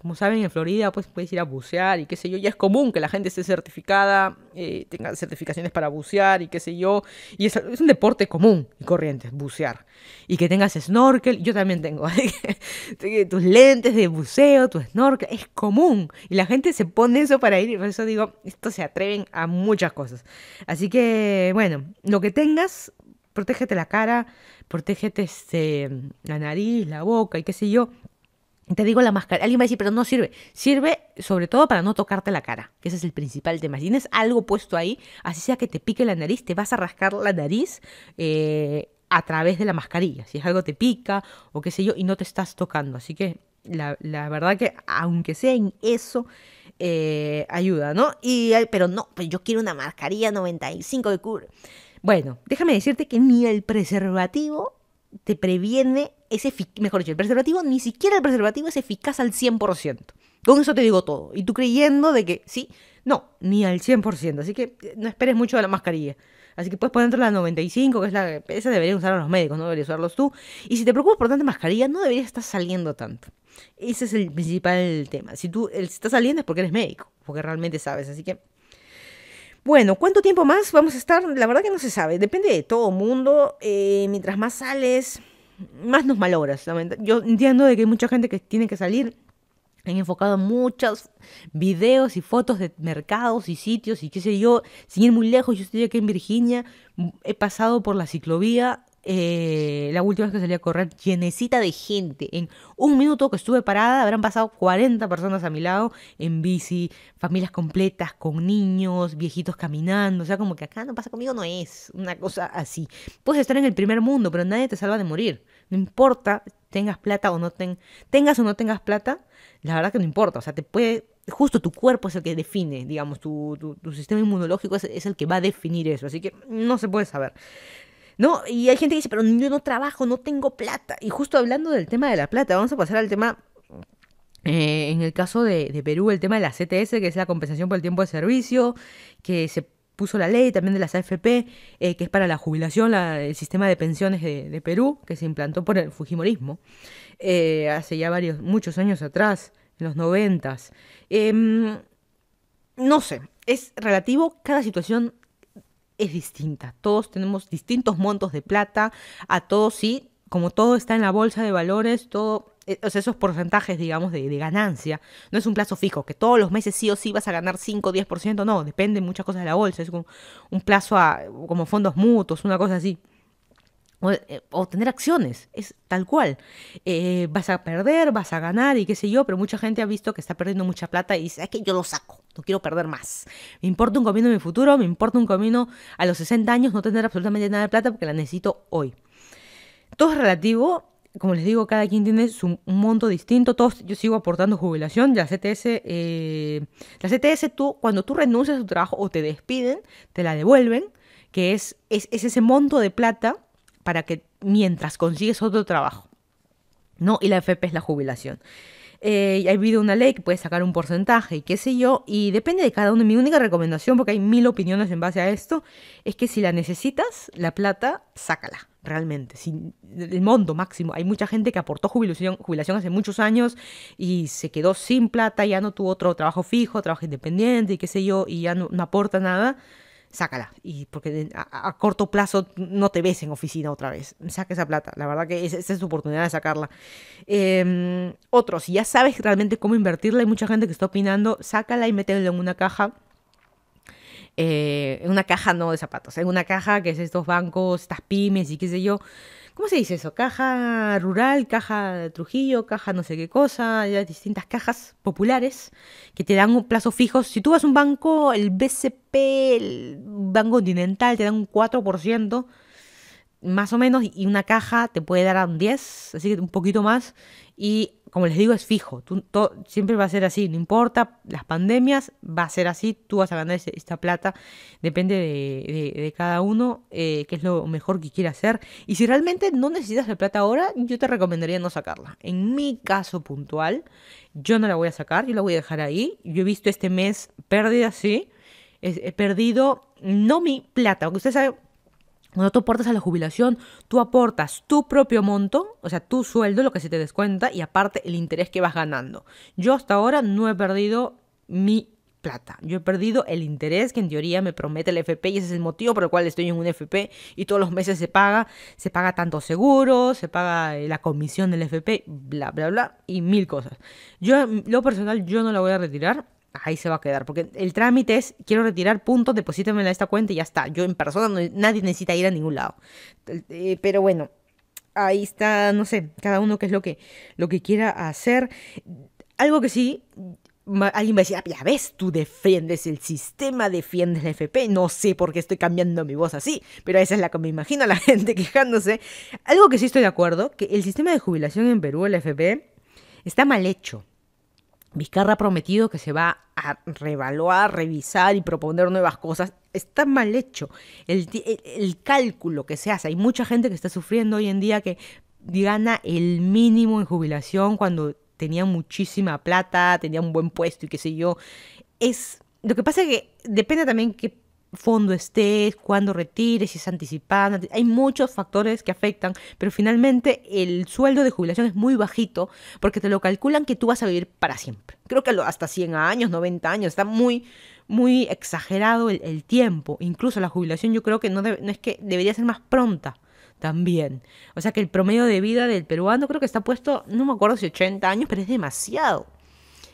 como saben, en Florida pues, puedes ir a bucear y qué sé yo. Ya es común que la gente esté certificada, eh, tenga certificaciones para bucear y qué sé yo. Y es, es, un deporte común y corriente, bucear. Y que tengas snorkel. Yo también tengo. tus lentes de buceo, tu snorkel. Es común. Y la gente se pone eso para ir. Y por eso digo, estos se atreven a muchas cosas. Así que, bueno, lo que tengas, protégete la cara, protégete este, la nariz, la boca y qué sé yo. Te digo la mascarilla. Alguien va a decir, pero no sirve. Sirve sobre todo para no tocarte la cara, que ese es el principal tema. Si tienes algo puesto ahí, así sea que te pique la nariz, te vas a rascar la nariz eh, a través de la mascarilla. Si es algo te pica o qué sé yo, y no te estás tocando. Así que la, verdad que, aunque sea en eso, eh, ayuda, ¿no? Y, pero no, pues yo quiero una mascarilla 95 de cubre. Bueno, déjame decirte que ni el preservativo te previene, ese mejor dicho, el preservativo, ni siquiera el preservativo es eficaz al 100%. Con eso te digo todo. Y tú creyendo de que sí, no, ni al 100%. Así que eh, no esperes mucho de la mascarilla. Así que puedes ponerte la 95, que es la esa deberían usar los médicos, no deberías usarlos tú. Y si te preocupas por tanta mascarilla, no deberías estar saliendo tanto. Ese es el principal tema. Si tú estás saliendo es porque eres médico, porque realmente sabes. Así que bueno, ¿cuánto tiempo más vamos a estar? La verdad que no se sabe, depende de todo mundo. Eh, mientras más sales, más nos malogras. Yo entiendo de que hay mucha gente que tiene que salir. Han enfocado muchos videos y fotos de mercados y sitios y qué sé yo, sin ir muy lejos, yo estoy aquí en Virginia, he pasado por la ciclovía eh, la última vez que salí a correr llenecita de gente. En un minuto que estuve parada habrán pasado 40 personas a mi lado en bici, familias completas con niños, viejitos caminando. O sea, como que acá no pasa conmigo, no es una cosa así. Puedes estar en el primer mundo, pero nadie te salva de morir. No importa tengas plata o no tengas o no tengas plata, la verdad que no importa. O sea, te puede justo tu cuerpo es el que define, digamos, tu, sistema inmunológico es, el que va a definir eso, así que no se puede saber. ¿no? Y hay gente que dice, pero yo no trabajo, no tengo plata. Y justo hablando del tema de la plata, vamos a pasar al tema eh, en el caso de, Perú, el tema de la CTS, que es la compensación por el tiempo de servicio, que se puso la ley también de las AFP, eh, que es para la jubilación, el sistema de pensiones de, Perú, que se implantó por el Fujimorismo eh, hace ya varios, muchos años atrás, en los noventas. Em, no sé, es relativo, cada situación es distinta. Todos tenemos distintos montos de plata, a todos sí, como todo está en la bolsa de valores, todo eh, esos porcentajes, digamos, de, ganancia. No es un plazo fijo, que todos los meses sí o sí vas a ganar 5 o 10%, no, depende muchas cosas de la bolsa. Es un, un plazo como fondos mutuos, una cosa así. O, eh, tener acciones, es tal cual. Eh, vas a perder, vas a ganar y qué sé yo, pero mucha gente ha visto que está perdiendo mucha plata y dice, es que yo lo saco. No quiero perder más. Me importa un comino mi futuro, me importa un comino a los 60 años no tener absolutamente nada de plata porque la necesito hoy. Todo es relativo. Como les digo, cada quien tiene su monto distinto. Todos, yo sigo aportando jubilación. La CTS, eh, la CTS tú, cuando tú renuncias a tu trabajo o te despiden, te la devuelven, que es, es, ese monto de plata para que mientras consigues otro trabajo. No, y la FP es la jubilación eh, ha habido una ley que puede sacar un porcentaje y qué sé yo, y depende de cada uno. Mi única recomendación, porque hay mil opiniones en base a esto, es que si la necesitas, la plata, sácala, realmente, sin el monto máximo. Hay mucha gente que aportó jubilación, jubilación hace muchos años y se quedó sin plata, ya no tuvo otro trabajo fijo, trabajo independiente y qué sé yo, y ya no aporta nada sácala. Y porque a, corto plazo no te ves en oficina otra vez. Saca esa plata. La verdad que esa, es tu oportunidad de sacarla. Eh, otro, si ya sabes realmente cómo invertirla, hay mucha gente que está opinando, sácala y métela en una caja. Eh, en una caja no de zapatos, en una caja que es estos bancos, estas pymes y qué sé yo. ¿Cómo se dice eso? Caja rural, caja Trujillo, caja no sé qué cosa, ya distintas cajas populares que te dan un plazo fijo. Si tú vas a un banco, el BCP, el Banco Continental, te dan un 4% más o menos y una caja te puede dar a un 10, así que un poquito más. Y como les digo, es fijo. siempre va a ser así, no importa las pandemias, va a ser así. Tú vas a ganar esta plata, depende de, cada uno, eh, qué es lo mejor que quiera hacer. Y si realmente no necesitas la plata ahora, yo te recomendaría no sacarla. En mi caso puntual, yo no la voy a sacar, yo la voy a dejar ahí. Yo he visto este mes pérdidas, sí. He perdido, no mi plata, aunque ustedes saben, cuando tú aportas a la jubilación, tú aportas tu propio monto, o sea, tu sueldo, lo que se te descuenta, y aparte el interés que vas ganando. Yo hasta ahora no he perdido mi plata. Yo he perdido el interés que en teoría me promete el FP y ese es el motivo por el cual estoy en un FP y todos los meses se paga, se paga tanto seguro, se paga eh, la comisión del FP, bla, bla, bla, y mil cosas. Yo, lo personal, yo no la voy a retirar ahí se va a quedar. Porque el trámite es, quiero retirar puntos, deposítemela a esta cuenta y ya está. Yo en persona, nadie necesita ir a ningún lado. Eh, pero bueno, ahí está, no sé, cada uno qué es lo que, lo que quiera hacer. Algo que sí, alguien va a decir, ah, ya ves, tú defiendes el sistema, defiendes la FP, no sé por qué estoy cambiando mi voz así, pero esa es la que me imagino a la gente quejándose. Algo que sí estoy de acuerdo, que el sistema de jubilación en Perú, la FP, está mal hecho. Vizcarra ha prometido que se va a revaluar, revisar y proponer nuevas cosas. Está mal hecho el, cálculo que se hace. Hay mucha gente que está sufriendo hoy en día que gana el mínimo en jubilación cuando tenía muchísima plata, tenía un buen puesto y qué sé yo. Es lo que pasa es que depende también qué fondo estés, cuándo retires, si es anticipada. Hay muchos factores que afectan, pero finalmente el sueldo de jubilación es muy bajito porque te lo calculan que tú vas a vivir para siempre. Creo que hasta 100 años, 90 años, está muy, muy exagerado el, tiempo. Incluso la jubilación yo creo que no, no es que debería ser más pronta también. O sea que el promedio de vida del peruano creo que está puesto, no me acuerdo si 80 años, pero es demasiado.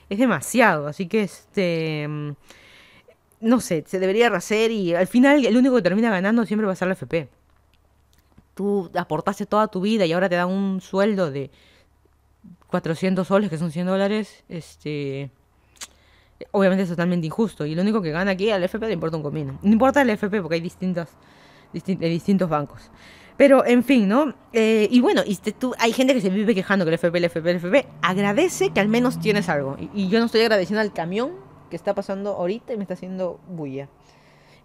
Es demasiado, así que este no sé, se debería rehacer y al final el único que termina ganando siempre va a ser la FP. Tú aportaste toda tu vida y ahora te dan un sueldo de 400 soles, que son 100 dólares, este... Obviamente es totalmente injusto y lo único que gana aquí al FP le importa un comino. No importa el FP porque hay distintas, distintos bancos. Pero, en fin, ¿no? Eh, y bueno, y tú, hay gente que se vive quejando que el FP, el FP, el FP. Agradece que al menos tienes algo. y yo no estoy agradeciendo al camión que está pasando ahorita y me está haciendo bulla.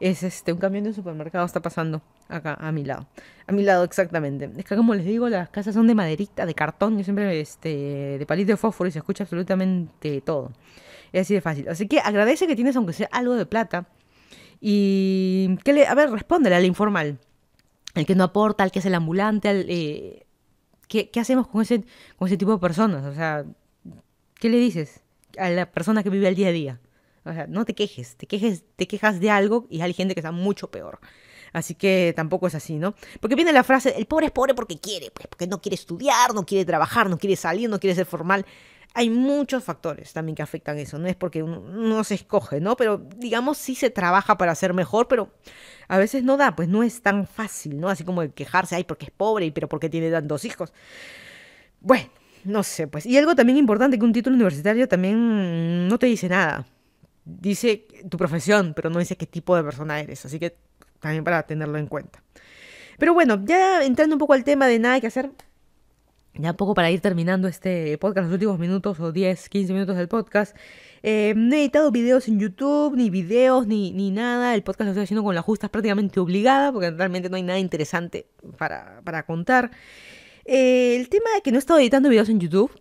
Es este, un camión de un supermercado está pasando acá, a mi lado. A mi lado, exactamente. Es que como les digo, las casas son de maderita, de cartón, yo siempre, este, de palito de fósforo y se escucha absolutamente todo. Es así de fácil. Así que agradece que tienes aunque sea algo de plata. Y le, a ver, respóndele al informal. El que no aporta, al que es el ambulante, al, eh, ¿qué, ¿qué, hacemos con ese, con ese tipo de personas? O sea, ¿qué le dices a la persona que vive el día a día? O sea, no te quejes, te quejes, te quejas de algo y hay gente que está mucho peor. Así que tampoco es así, ¿no? Porque viene la frase, el pobre es pobre porque quiere, pues, porque no quiere estudiar, no quiere trabajar, no quiere salir, no quiere ser formal. Hay muchos factores también que afectan eso, no es porque uno, se escoge, ¿no? Pero digamos sí se trabaja para ser mejor, pero a veces no da, pues no es tan fácil, ¿no? Así como quejarse, ay, porque es pobre, pero porque tiene dos hijos. Bueno, no sé, pues. Y algo también importante que un título universitario también no te dice nada dice tu profesión, pero no dice qué tipo de persona eres. Así que también para tenerlo en cuenta. Pero bueno, ya entrando un poco al tema de nada que hacer, ya un poco para ir terminando este podcast, los últimos minutos o 10, 15 minutos del podcast. Eh, no he editado videos en YouTube, ni videos, ni, ni, nada. El podcast lo estoy haciendo con las justas prácticamente obligada, porque realmente no hay nada interesante para, para contar. Eh, el tema de que no he estado editando videos en YouTube,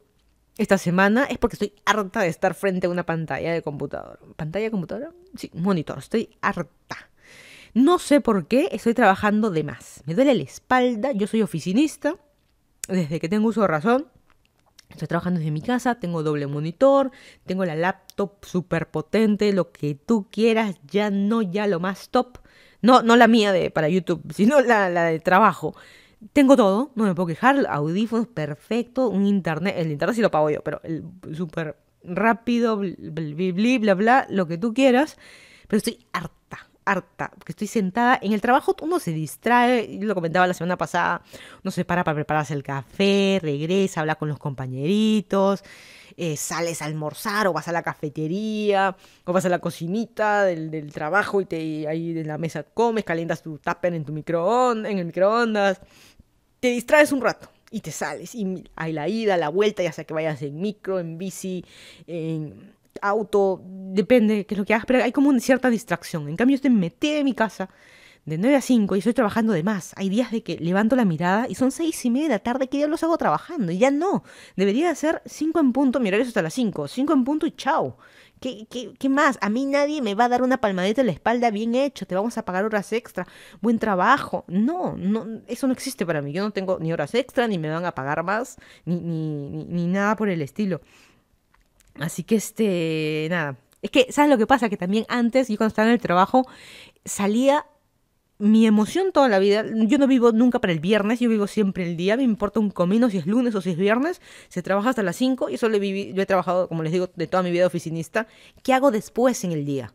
esta semana es porque estoy harta de estar frente a una pantalla de computador. ¿Pantalla de computadora? Sí, monitor. Estoy harta. No sé por qué estoy trabajando de más. Me duele la espalda. Yo soy oficinista. Desde que tengo uso de razón. Estoy trabajando desde mi casa. Tengo doble monitor. Tengo la laptop súper potente. Lo que tú quieras. Ya no, ya lo más top. No, no la mía de, para YouTube, sino la de trabajo tengo todo, no me puedo quejar, audífonos perfecto, un internet, el internet sí lo pago yo, pero el súper rápido, bla bla, bla, bla, lo que tú quieras, pero estoy harta, harta, porque estoy sentada, en el trabajo uno se distrae, lo comentaba la semana pasada, uno se para para prepararse el café, regresa, habla con los compañeritos, eh, sales a almorzar o vas a la cafetería o vas a la cocinita del, trabajo y te ahí en la mesa comes, calientas tu tupper en tu microondas, en el microondas, te distraes un rato y te sales. Y hay la ida, la vuelta, ya sea que vayas en micro, en bici, en auto, depende qué es lo que hagas, pero hay como una cierta distracción. En cambio, yo estoy metida en mi casa de 9 a 5 y estoy trabajando de más. Hay días de que levanto la mirada y son 6 y media de la tarde, que ya los hago trabajando? Y ya no. Debería ser 5 en punto, mirar eso hasta las 5. 5 en punto y chao. ¿Qué, más? A mí nadie me va a dar una palmadita en la espalda, bien hecho, te vamos a pagar horas extra, buen trabajo. No, no eso no existe para mí. Yo no tengo ni horas extra, ni me van a pagar más, ni, ni, ni nada por el estilo. Así que este, nada. Es que, ¿sabes lo que pasa? Que también antes, yo cuando estaba en el trabajo, salía mi emoción toda la vida, yo no vivo nunca para el viernes, yo vivo siempre el día, me importa un comino si es lunes o si es viernes, se trabaja hasta las 5 y eso he, yo he trabajado, como les digo, de toda mi vida oficinista. ¿Qué hago después en el día?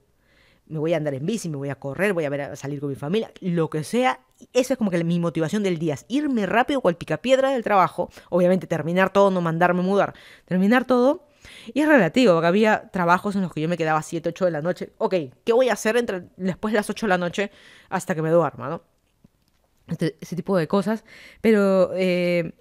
Me voy a andar en bici, me voy a correr, voy a, ver, a salir con mi familia, lo que sea. Esa es como que mi motivación del día, es irme rápido cual picapiedra del trabajo, obviamente terminar todo, no mandarme mudar, terminar todo y es relativo, porque había trabajos en los que yo me quedaba 7, 8 de la noche. Ok, ¿qué voy a hacer entre, después de las 8 de la noche hasta que me duerma, no? ese tipo de cosas. Pero eh,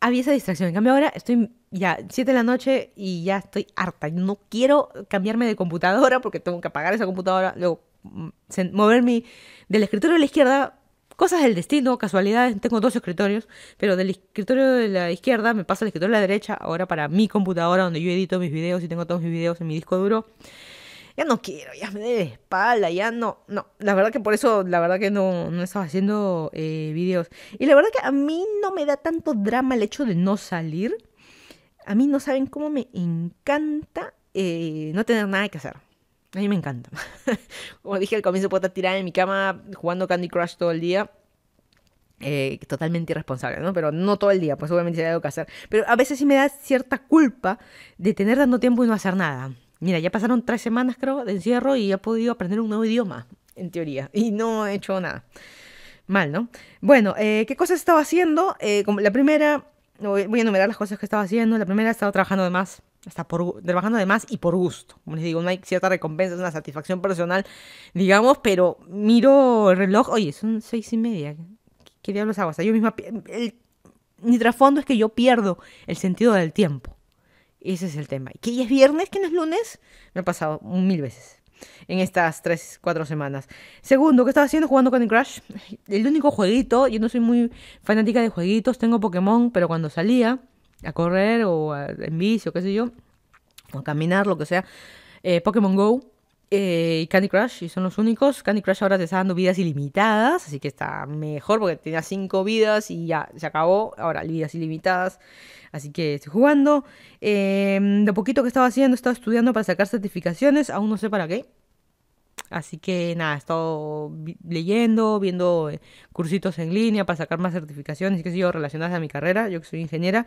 había esa distracción. En cambio, ahora estoy ya 7 de la noche y ya estoy harta. No quiero cambiarme de computadora porque tengo que apagar esa computadora, luego mm, moverme del escritorio a la izquierda Cosas del destino, casualidades, tengo dos escritorios, pero del escritorio de la izquierda me pasa al escritorio de la derecha, ahora para mi computadora donde yo edito mis videos y tengo todos mis videos en mi disco duro. Ya no quiero, ya me de espalda, ya no, no, la verdad que por eso, la verdad que no, no estaba haciendo eh, videos. Y la verdad que a mí no me da tanto drama el hecho de no salir. A mí no saben cómo me encanta eh, no tener nada que hacer. A mí me encanta. Como dije al comienzo, puedo estar tirada en mi cama jugando Candy Crush todo el día. Eh, totalmente irresponsable, ¿no? Pero no todo el día, pues obviamente hay algo que hacer. Pero a veces sí me da cierta culpa de tener dando tiempo y no hacer nada. Mira, ya pasaron tres semanas, creo, de encierro y he podido aprender un nuevo idioma, en teoría. Y no he hecho nada. Mal, ¿no? Bueno, eh, ¿qué cosas estaba haciendo? Eh, como la primera, voy a enumerar las cosas que estaba haciendo. La primera, estado trabajando de más está por, trabajando además más y por gusto. Como les digo, no hay cierta recompensa, es una satisfacción personal, digamos, pero miro el reloj, oye, son seis y media. ¿Qué, diablos hago? O yo misma. El, mi trasfondo es que yo pierdo el sentido del tiempo. Ese es el tema. Y que ya es viernes, que no es lunes, me ha pasado mil veces en estas tres, cuatro semanas. Segundo, ¿qué estaba haciendo jugando con el Crash. El único jueguito, yo no soy muy fanática de jueguitos, tengo Pokémon, pero cuando salía, a correr o en bici o qué sé yo, o a caminar, lo que sea. Eh, Pokémon Go eh, y Candy Crush, y son los únicos. Candy Crush ahora te está dando vidas ilimitadas, así que está mejor porque tenía 5 vidas y ya se acabó. Ahora vidas ilimitadas, así que estoy jugando. lo eh, poquito que estaba haciendo, estaba estudiando para sacar certificaciones, aún no sé para qué. Así que nada, he estado leyendo, viendo eh, cursitos en línea para sacar más certificaciones y qué sé yo, relacionadas a mi carrera, yo que soy ingeniera.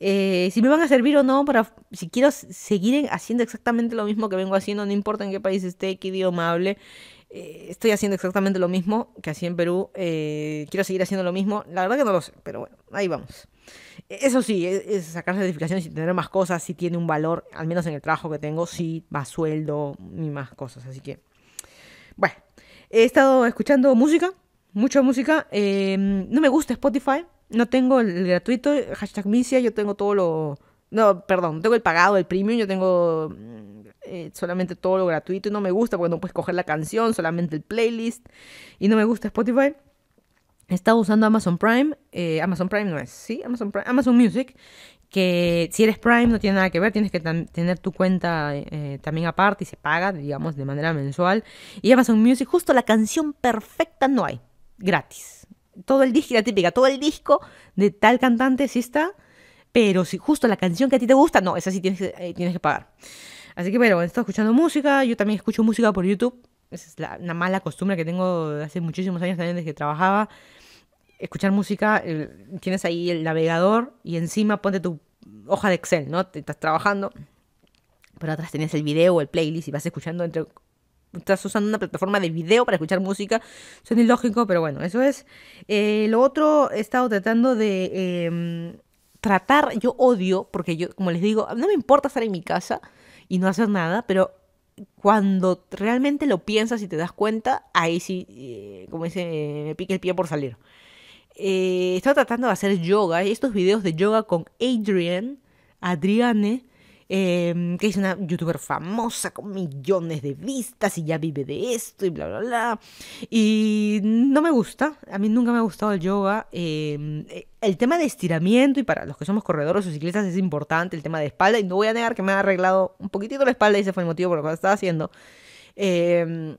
Eh, si me van a servir o no, para si quiero seguir haciendo exactamente lo mismo que vengo haciendo, no importa en qué país esté, qué idioma hable, eh, estoy haciendo exactamente lo mismo que hacía en Perú, quiero seguir haciendo lo mismo, la verdad que no lo sé, pero bueno, ahí vamos. E, eso sí, e, es, sacar certificaciones y tener más cosas, si tiene un valor, al menos en el trabajo que tengo, sí, más sueldo y más cosas, así que bueno, he estado escuchando música, mucha música. Em, no me gusta Spotify, no tengo el gratuito, hashtag misia, yo tengo todo lo... No, perdón, tengo el pagado, el premium, yo tengo mm, eh, solamente todo lo gratuito y no me gusta porque no puedes coger la canción, solamente el playlist y no me gusta Spotify. He estado usando Amazon Prime, eh, Amazon Prime no es, sí, Amazon, Prime, Amazon Music que si eres Prime no tiene nada que ver, tienes que tener tu cuenta eh, también aparte y se paga, digamos, de manera mensual. Y Amazon Music, justo la canción perfecta no hay, gratis. Todo el disco, la típica, todo el disco de tal cantante sí está, pero si justo la canción que a ti te gusta, no, esa sí tienes que, eh, tienes que pagar. Así que, bueno, estoy escuchando música, yo también escucho música por YouTube. es la, una mala costumbre que tengo hace muchísimos años también desde que trabajaba escuchar música, eh, tienes ahí el navegador y encima ponte tu hoja de Excel, ¿no? Te estás trabajando, pero atrás tenías el video o el playlist y vas escuchando entre... Estás usando una plataforma de video para escuchar música. Suena ilógico, pero bueno, eso es. Eh, lo otro, he estado tratando de em, tratar, yo odio, porque yo, como les digo, no me importa estar en mi casa y no hacer nada, pero cuando realmente lo piensas y te das cuenta, ahí sí, eh, como dice, me pique el pie por salir. Eh, estaba tratando de hacer yoga, estos videos de yoga con Adrian, Adriane, em, que es una youtuber famosa con millones de vistas y ya vive de esto y bla, bla, bla. Y no me gusta, a mí nunca me ha gustado el yoga. Em, eh, el tema de estiramiento, y para los que somos corredores o ciclistas es importante, el tema de espalda, y no voy a negar que me ha arreglado un poquitito la espalda y ese fue el motivo por lo que estaba haciendo. Em,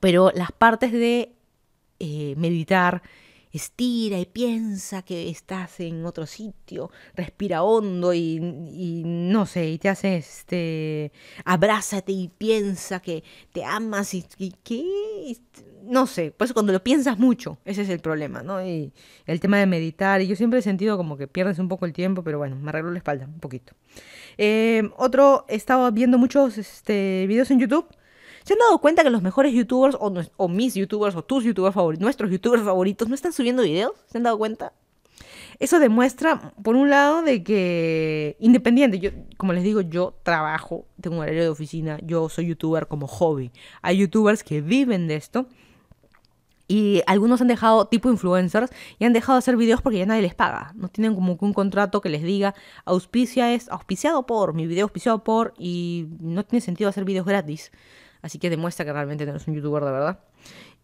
pero las partes de eh, meditar, estira y piensa que estás en otro sitio, respira hondo y, no sé, y te hace este, abrázate y piensa que te amas y, que, no sé, pues cuando lo piensas mucho, ese es el problema, ¿no? Y el tema de meditar, y yo siempre he sentido como que pierdes un poco el tiempo, pero bueno, me arreglo la espalda un poquito. Eh, otro, he estado viendo muchos este, videos en YouTube ¿Se han dado cuenta que los mejores youtubers o, mis youtubers o tus youtubers favoritos, nuestros youtubers favoritos, no están subiendo videos? ¿Se han dado cuenta? Eso demuestra, por un lado, de que independiente, yo, como les digo, yo trabajo, tengo un horario de oficina, yo soy youtuber como hobby. Hay youtubers que viven de esto y algunos han dejado tipo influencers y han dejado de hacer videos porque ya nadie les paga. No tienen como que un contrato que les diga auspicia es auspiciado por, mi video auspiciado por y no tiene sentido hacer videos gratis. Así que demuestra que realmente no un youtuber de verdad.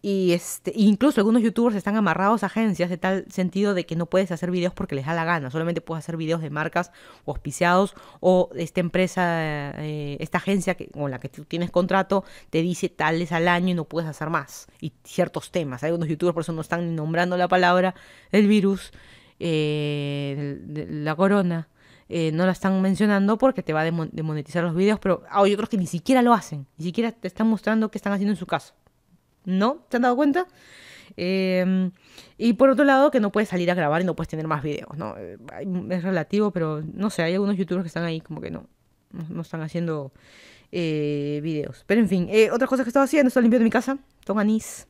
Y este, incluso algunos youtubers están amarrados a agencias de tal sentido de que no puedes hacer videos porque les da la gana. Solamente puedes hacer videos de marcas o auspiciados o esta empresa, eh, esta agencia con la que tú tienes contrato te dice tales al año y no puedes hacer más. Y ciertos temas. Hay algunos youtubers por eso no están nombrando la palabra el virus, eh, la corona eh, no la están mencionando porque te va a demonetizar los videos, pero ah, hay otros que ni siquiera lo hacen, ni siquiera te están mostrando qué están haciendo en su casa. ¿No? ¿Te han dado cuenta? Em, y por otro lado, que no puedes salir a grabar y no puedes tener más videos, ¿no? Es relativo, pero no sé, hay algunos youtubers que están ahí como que no, no, están haciendo eh, videos. Pero en fin, eh, otras cosas que estaba haciendo, estoy limpiando mi casa, toma anís,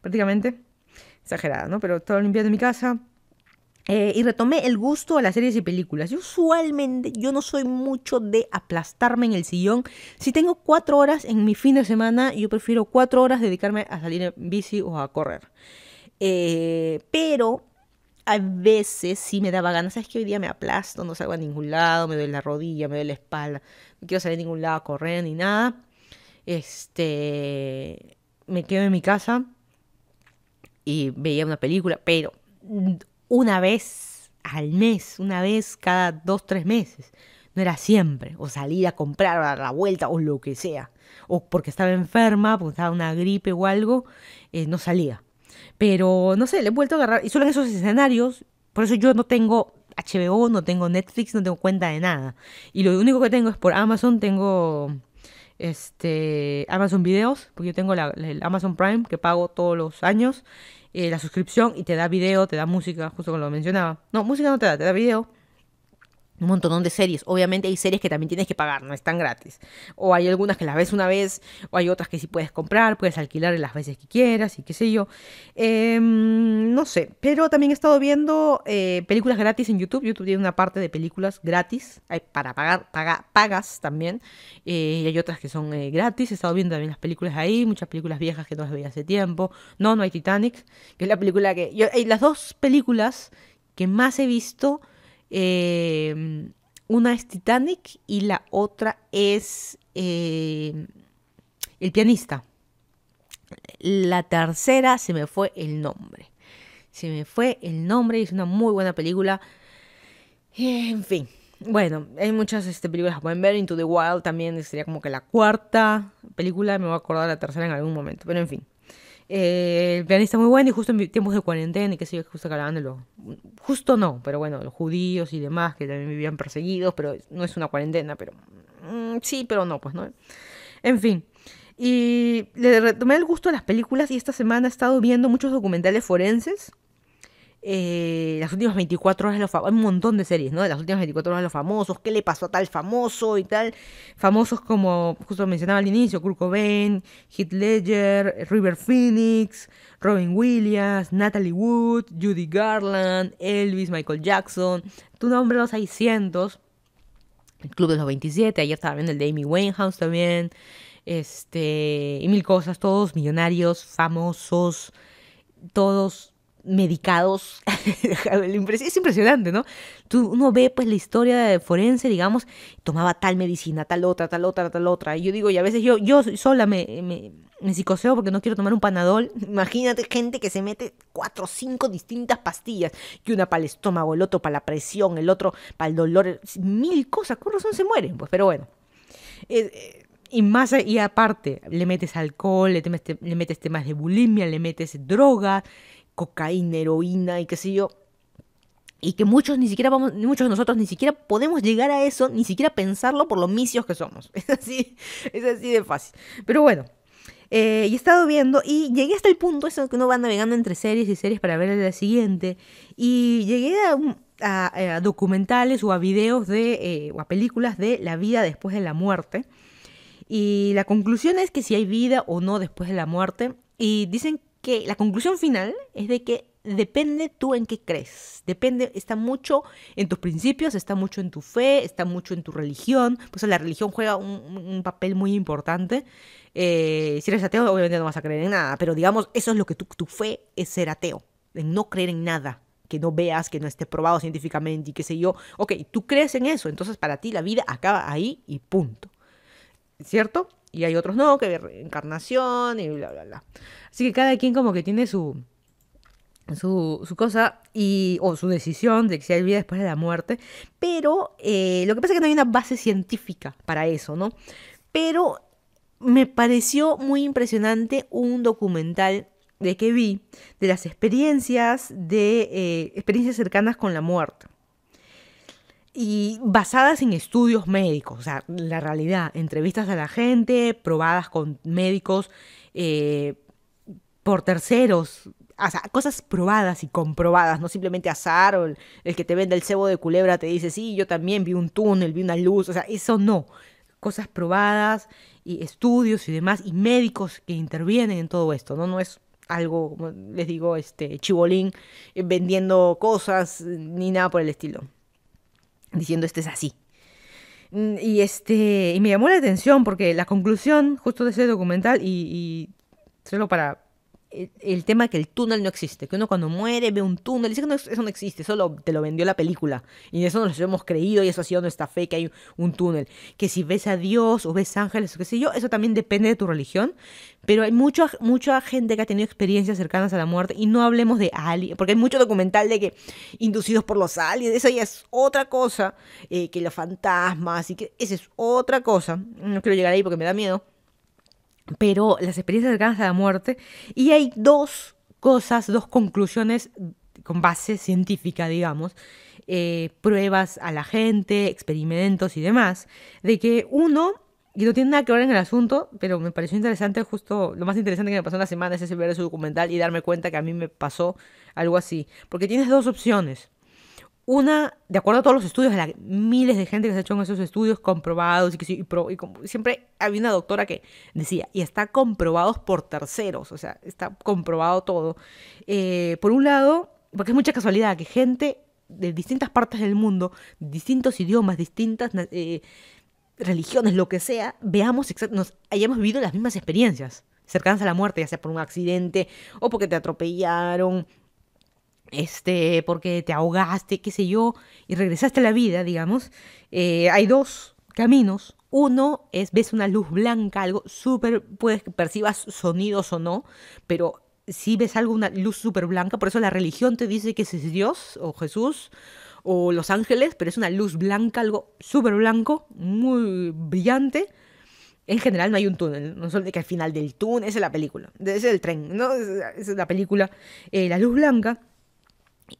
prácticamente. Exagerada, ¿no? Pero estoy limpiando mi casa, eh, y retomé el gusto a las series y películas. usualmente yo no soy mucho de aplastarme en el sillón. Si tengo cuatro horas en mi fin de semana, yo prefiero cuatro horas dedicarme a salir en bici o a correr. Eh, pero a veces sí me daba ganas. ¿Sabes que Hoy día me aplasto, no salgo a ningún lado, me duele la rodilla, me duele la espalda. No quiero salir a ningún lado a correr ni nada. Este. Me quedo en mi casa y veía una película, pero una vez al mes, una vez cada dos, tres meses. No era siempre, o salir a comprar a la vuelta o lo que sea. O porque estaba enferma, porque estaba una gripe o algo, eh, no salía. Pero no sé, le he vuelto a agarrar. Y solo en esos escenarios, por eso yo no tengo HBO, no tengo Netflix, no tengo cuenta de nada. Y lo único que tengo es por Amazon, tengo este Amazon Videos, porque yo tengo la, el Amazon Prime que pago todos los años eh, la suscripción y te da video, te da música, justo como lo mencionaba. No, música no te da, te da video un montón de series. Obviamente hay series que también tienes que pagar, no están gratis. O hay algunas que las ves una vez, o hay otras que sí puedes comprar, puedes alquilar las veces que quieras y qué sé yo. Em, no sé, pero también he estado viendo eh, películas gratis en YouTube. YouTube tiene una parte de películas gratis para pagar, pagas también. Eh, y hay otras que son eh, gratis. He estado viendo también las películas ahí, muchas películas viejas que no las veía hace tiempo. No, no hay Titanic, que es la película que... Yo, las dos películas que más he visto Em, una es Titanic y la otra es em, El pianista. La tercera se me fue el nombre. Se me fue el nombre y es una muy buena película. En fin. Bueno, hay muchas este, películas que pueden ver. Into the Wild también sería como que la cuarta película. Me voy a acordar la tercera en algún momento. Pero en fin. Eh, el pianista muy bueno y justo en tiempos de cuarentena y que sigue justo grabándolo. Justo no, pero bueno, los judíos y demás que también vivían perseguidos, pero no es una cuarentena, pero mm, sí, pero no, pues no. En fin. Y le retomé el gusto a las películas y esta semana he estado viendo muchos documentales forenses eh, las últimas 24 horas de los hay un montón de series, ¿no? De las últimas 24 horas de los famosos, qué le pasó a tal famoso y tal. Famosos como, justo mencionaba al inicio, Kurt Cobain, Heath Ledger, River Phoenix, Robin Williams, Natalie Wood, Judy Garland, Elvis, Michael Jackson. Tu nombre los 600, El Club de los 27, ayer estaba viendo el de Amy Winehouse también. Este, y mil cosas, todos millonarios, famosos, todos medicados. es impresionante, ¿no? Tú, uno ve pues la historia de forense, digamos, tomaba tal medicina, tal otra, tal otra, tal otra. Y yo digo, y a veces yo, yo sola me, me, psicoseo porque no quiero tomar un panadol. Imagínate gente que se mete cuatro o cinco distintas pastillas. Y una para el estómago, el otro para la presión, el otro para el dolor. Mil cosas, con razón se mueren, pues, pero bueno. Eh, y más y aparte, le metes alcohol, le, le metes temas de bulimia, le metes droga, cocaína, heroína y qué sé yo. Y que muchos ni siquiera vamos, muchos de nosotros ni siquiera podemos llegar a eso, ni siquiera pensarlo por los misios que somos. Es así, es así de fácil. Pero bueno, eh, y he estado viendo y llegué hasta el punto, eso que uno va navegando entre series y series para ver la siguiente, y llegué a, eh, documentales o a videos de, eh, o a películas de la vida después de la muerte. Y la conclusión es que si hay vida o no después de la muerte. Y dicen que la conclusión final es de que depende tú en qué crees. Depende, está mucho en tus principios, está mucho en tu fe, está mucho en tu religión. Pues la religión juega un, papel muy importante. Eh, si eres ateo, obviamente no vas a creer en nada, pero digamos, eso es lo que tu, tu fe es ser ateo, en no creer en nada que no veas, que no esté probado científicamente y qué sé yo. Ok, tú crees en eso, entonces para ti la vida acaba ahí y punto. ¿Cierto? y hay otros no, que reencarnación y bla, bla, bla. Así que cada quien como que tiene su, su, su cosa y, o su decisión de que sea hay vida después de la muerte, pero eh, lo que pasa es que no hay una base científica para eso, ¿no? Pero me pareció muy impresionante un documental de que vi de las experiencias de eh, experiencias cercanas con la muerte y basadas en estudios médicos, o sea, la realidad, entrevistas a la gente, probadas con médicos eh, por terceros, o sea, cosas probadas y comprobadas, no simplemente azar o el, que te vende el cebo de culebra te dice, sí, yo también vi un túnel, vi una luz, o sea, eso no, cosas probadas y estudios y demás, y médicos que intervienen en todo esto, ¿no? No es algo, les digo, este, chibolín, eh, vendiendo cosas, ni nada por el estilo diciendo este es así. Mm, y, este, y me llamó la atención porque la conclusión justo de ese documental, y, y solo para e, el, tema que el túnel no existe, que uno cuando muere ve un túnel, dice que eso no existe, eso te lo vendió la película. Y eso nos lo hemos creído y eso ha sido nuestra fe, que hay un túnel. Que si ves a Dios o ves ángeles o qué sé yo, eso también depende de tu religión. Pero hay mucha, mucha gente que ha tenido experiencias cercanas a la muerte y no hablemos de aliens, porque hay mucho documental de que inducidos por los aliens, eso ya es otra cosa, eh, que los fantasmas, y que esa es otra cosa. No quiero llegar ahí porque me da miedo pero las experiencias cercanas a la muerte, y hay dos cosas, dos conclusiones con base científica, digamos, eh, pruebas a la gente, experimentos y demás, de que uno, y no tiene nada que ver en el asunto, pero me pareció interesante, justo lo más interesante que me pasó en la semana es ese ver ese documental y darme cuenta que a mí me pasó algo así, porque tienes dos opciones una, de acuerdo a todos los estudios, miles de gente que se ha hecho en esos estudios comprobados, y que siempre había una doctora que decía, y está comprobados por terceros, o sea, está comprobado todo. Eh, por un lado, porque es mucha casualidad que gente de distintas partes del mundo, distintos idiomas, distintas eh, religiones, lo que sea, veamos, nos hayamos vivido las mismas experiencias cercanas a la muerte, ya sea por un accidente o porque te atropellaron este, porque te ahogaste, qué sé yo, y regresaste a la vida, digamos, eh, hay dos caminos. Uno es, ves una luz blanca, algo súper, puedes percibas sonidos o no, pero si ves algo, una luz súper blanca, por eso la religión te dice que es Dios o Jesús o los ángeles, pero es una luz blanca, algo súper blanco, muy brillante. En general no hay un túnel, no solo que al final del túnel, esa es la película, ese es el tren, ¿no? es la película, eh, la luz blanca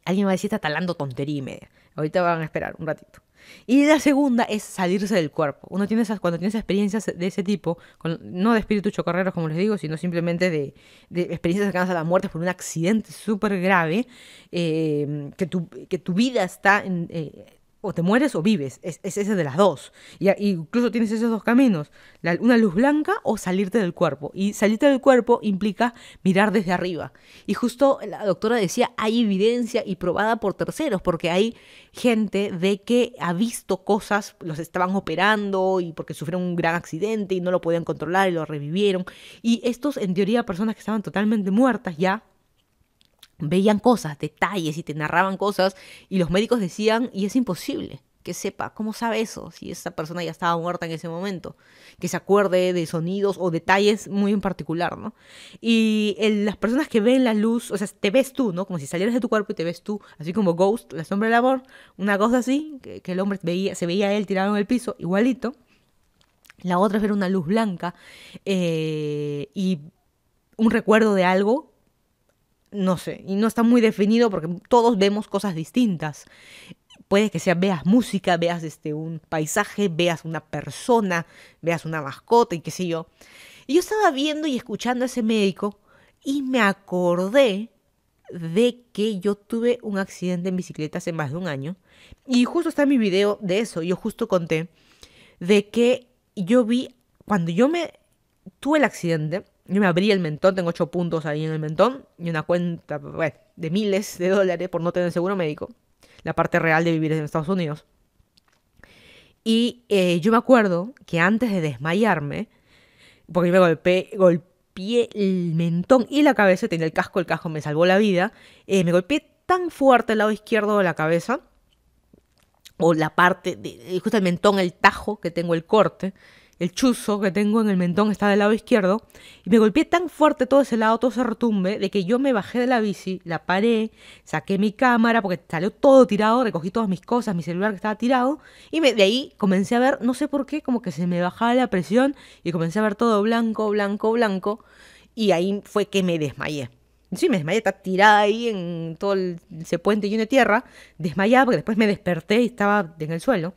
Alguien va a decir, está talando tontería y media. Ahorita van a esperar un ratito. Y la segunda es salirse del cuerpo. Uno tiene esas, cuando tienes experiencias de ese tipo, no de espíritu chocarreros, como les digo, sino simplemente de, de, experiencias cercanas a la muerte por un accidente súper grave, eh, que, tu, que tu vida está en, eh, o te mueres o vives, es, ese de las dos. Y, incluso tienes esos dos caminos, una luz blanca o salirte del cuerpo. Y salirte del cuerpo implica mirar desde arriba. Y justo la doctora decía, hay evidencia y probada por terceros, porque hay gente de que ha visto cosas, los estaban operando y porque sufrieron un gran accidente y no lo podían controlar y lo revivieron. Y estos, en teoría, personas que estaban totalmente muertas ya, veían cosas, detalles y te narraban cosas y los médicos decían, y es imposible que sepa, ¿cómo sabe eso? Si esa persona ya estaba muerta en ese momento, que se acuerde de sonidos o detalles muy en particular, ¿no? Y las personas que ven la luz, o sea, te ves tú, ¿no? Como si salieras de tu cuerpo y te ves tú, así como Ghost, la sombra del amor, una cosa así, que, el hombre veía, se veía a él tirado en el piso, igualito. La otra es ver una luz blanca eh, y un recuerdo de algo no sé, y no está muy definido porque todos vemos cosas distintas. Puede que sea veas música, veas este, un paisaje, veas una persona, veas una mascota y qué sé yo. Y yo estaba viendo y escuchando a ese médico y me acordé de que yo tuve un accidente en bicicleta hace más de un año. Y justo está mi video de eso. Yo justo conté de que yo vi, cuando yo me tuve el accidente, yo me abrí el mentón, tengo ocho puntos ahí en el mentón y una cuenta de miles de dólares por no tener seguro médico. La parte real de vivir en Estados Unidos. Y eh, yo me acuerdo que antes de desmayarme, porque me golpeé, golpeé el mentón y la cabeza, tenía el casco, el casco me salvó la vida, eh, me golpeé tan fuerte el lado izquierdo de la cabeza, o la parte, de, eh, justo el mentón, el tajo que tengo, el corte, el chuzo que tengo en el mentón está del lado izquierdo, y me golpeé tan fuerte todo ese lado, todo ese retumbe, de que yo me bajé de la bici, la paré, saqué mi cámara, porque salió todo tirado, recogí todas mis cosas, mi celular que estaba tirado, y de ahí comencé a ver, no sé por qué, como que se me bajaba la presión, y comencé a ver todo blanco, blanco, blanco, y ahí fue que me desmayé. Sí, me desmayé, está tirada ahí en todo el, ese puente lleno de tierra, desmayada, porque después me desperté y estaba en el suelo.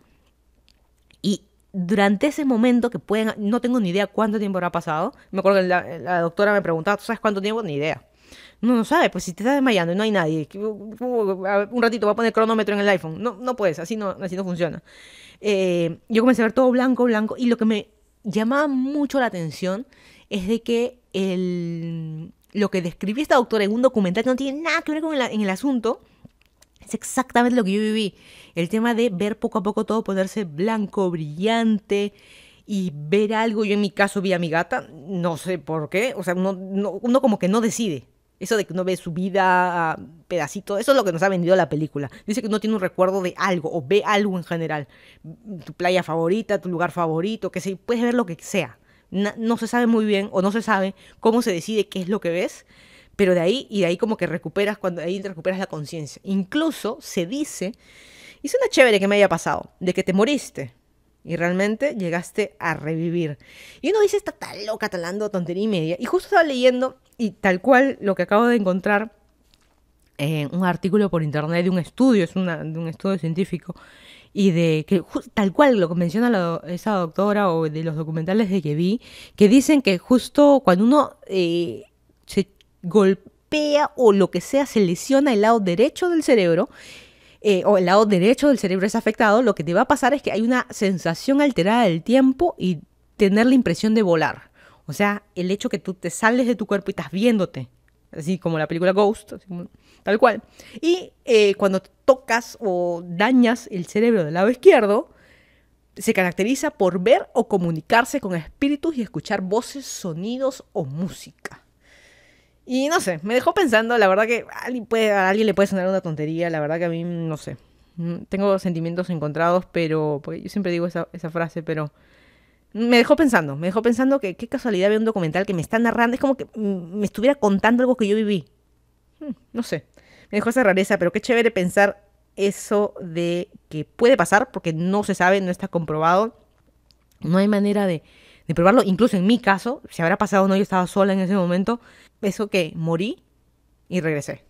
Y durante ese momento que pueden, no tengo ni idea cuánto tiempo habrá pasado, me acuerdo que la, doctora me preguntaba, ¿tú sabes cuánto tiempo? Ni idea. No, no sabes, pues si te estás desmayando y no hay nadie, uh, uh, un ratito va a poner cronómetro en el iPhone. No, no puedes, así no, así no funciona. Eh, yo comencé a ver todo blanco, blanco, y lo que me llamaba mucho la atención es de que el, lo que describí esta doctora en un documental que no tiene nada que ver con en el asunto, es exactamente lo que yo viví. El tema de ver poco a poco todo ponerse blanco, brillante y ver algo. Yo en mi caso vi a mi gata, no sé por qué. O sea, uno, no, como que no decide. Eso de que uno ve su vida a pedacito, eso es lo que nos ha vendido la película. Dice que no tiene un recuerdo de algo o ve algo en general. Tu playa favorita, tu lugar favorito, que se puedes ver lo que sea. No, no se sabe muy bien o no se sabe cómo se decide qué es lo que ves pero de ahí, y de ahí como que recuperas, cuando ahí recuperas la conciencia. Incluso se dice, y una chévere que me haya pasado, de que te moriste y realmente llegaste a revivir. Y uno dice, está tan loca, talando tontería y media. Y justo estaba leyendo, y tal cual lo que acabo de encontrar, en eh, un artículo por internet de un estudio, es de un estudio científico, y de que tal cual lo que menciona esa doctora o de los documentales de que vi, que dicen que justo cuando uno eh, se golpea o lo que sea, se lesiona el lado derecho del cerebro, eh, o el lado derecho del cerebro es afectado, lo que te va a pasar es que hay una sensación alterada del tiempo y tener la impresión de volar. O sea, el hecho que tú te sales de tu cuerpo y estás viéndote, así como la película Ghost, tal cual. Y eh, cuando tocas o dañas el cerebro del lado izquierdo, se caracteriza por ver o comunicarse con espíritus y escuchar voces, sonidos o música. Y no sé, me dejó pensando, la verdad que a alguien, le puede sonar una tontería, la verdad que a mí no sé. Mm, tengo sentimientos encontrados, pero. Pues, yo siempre digo esa, frase, pero. Me dejó pensando, me dejó pensando que qué casualidad ver un documental que me está narrando, es como que me estuviera contando algo que yo viví. Hmm, no sé, me dejó esa rareza, pero qué chévere pensar eso de que puede pasar, porque no se sabe, no está comprobado. No hay manera de, de probarlo. Incluso en mi caso, si habrá pasado o no, yo estaba sola en ese momento. Eso que morí y regresé.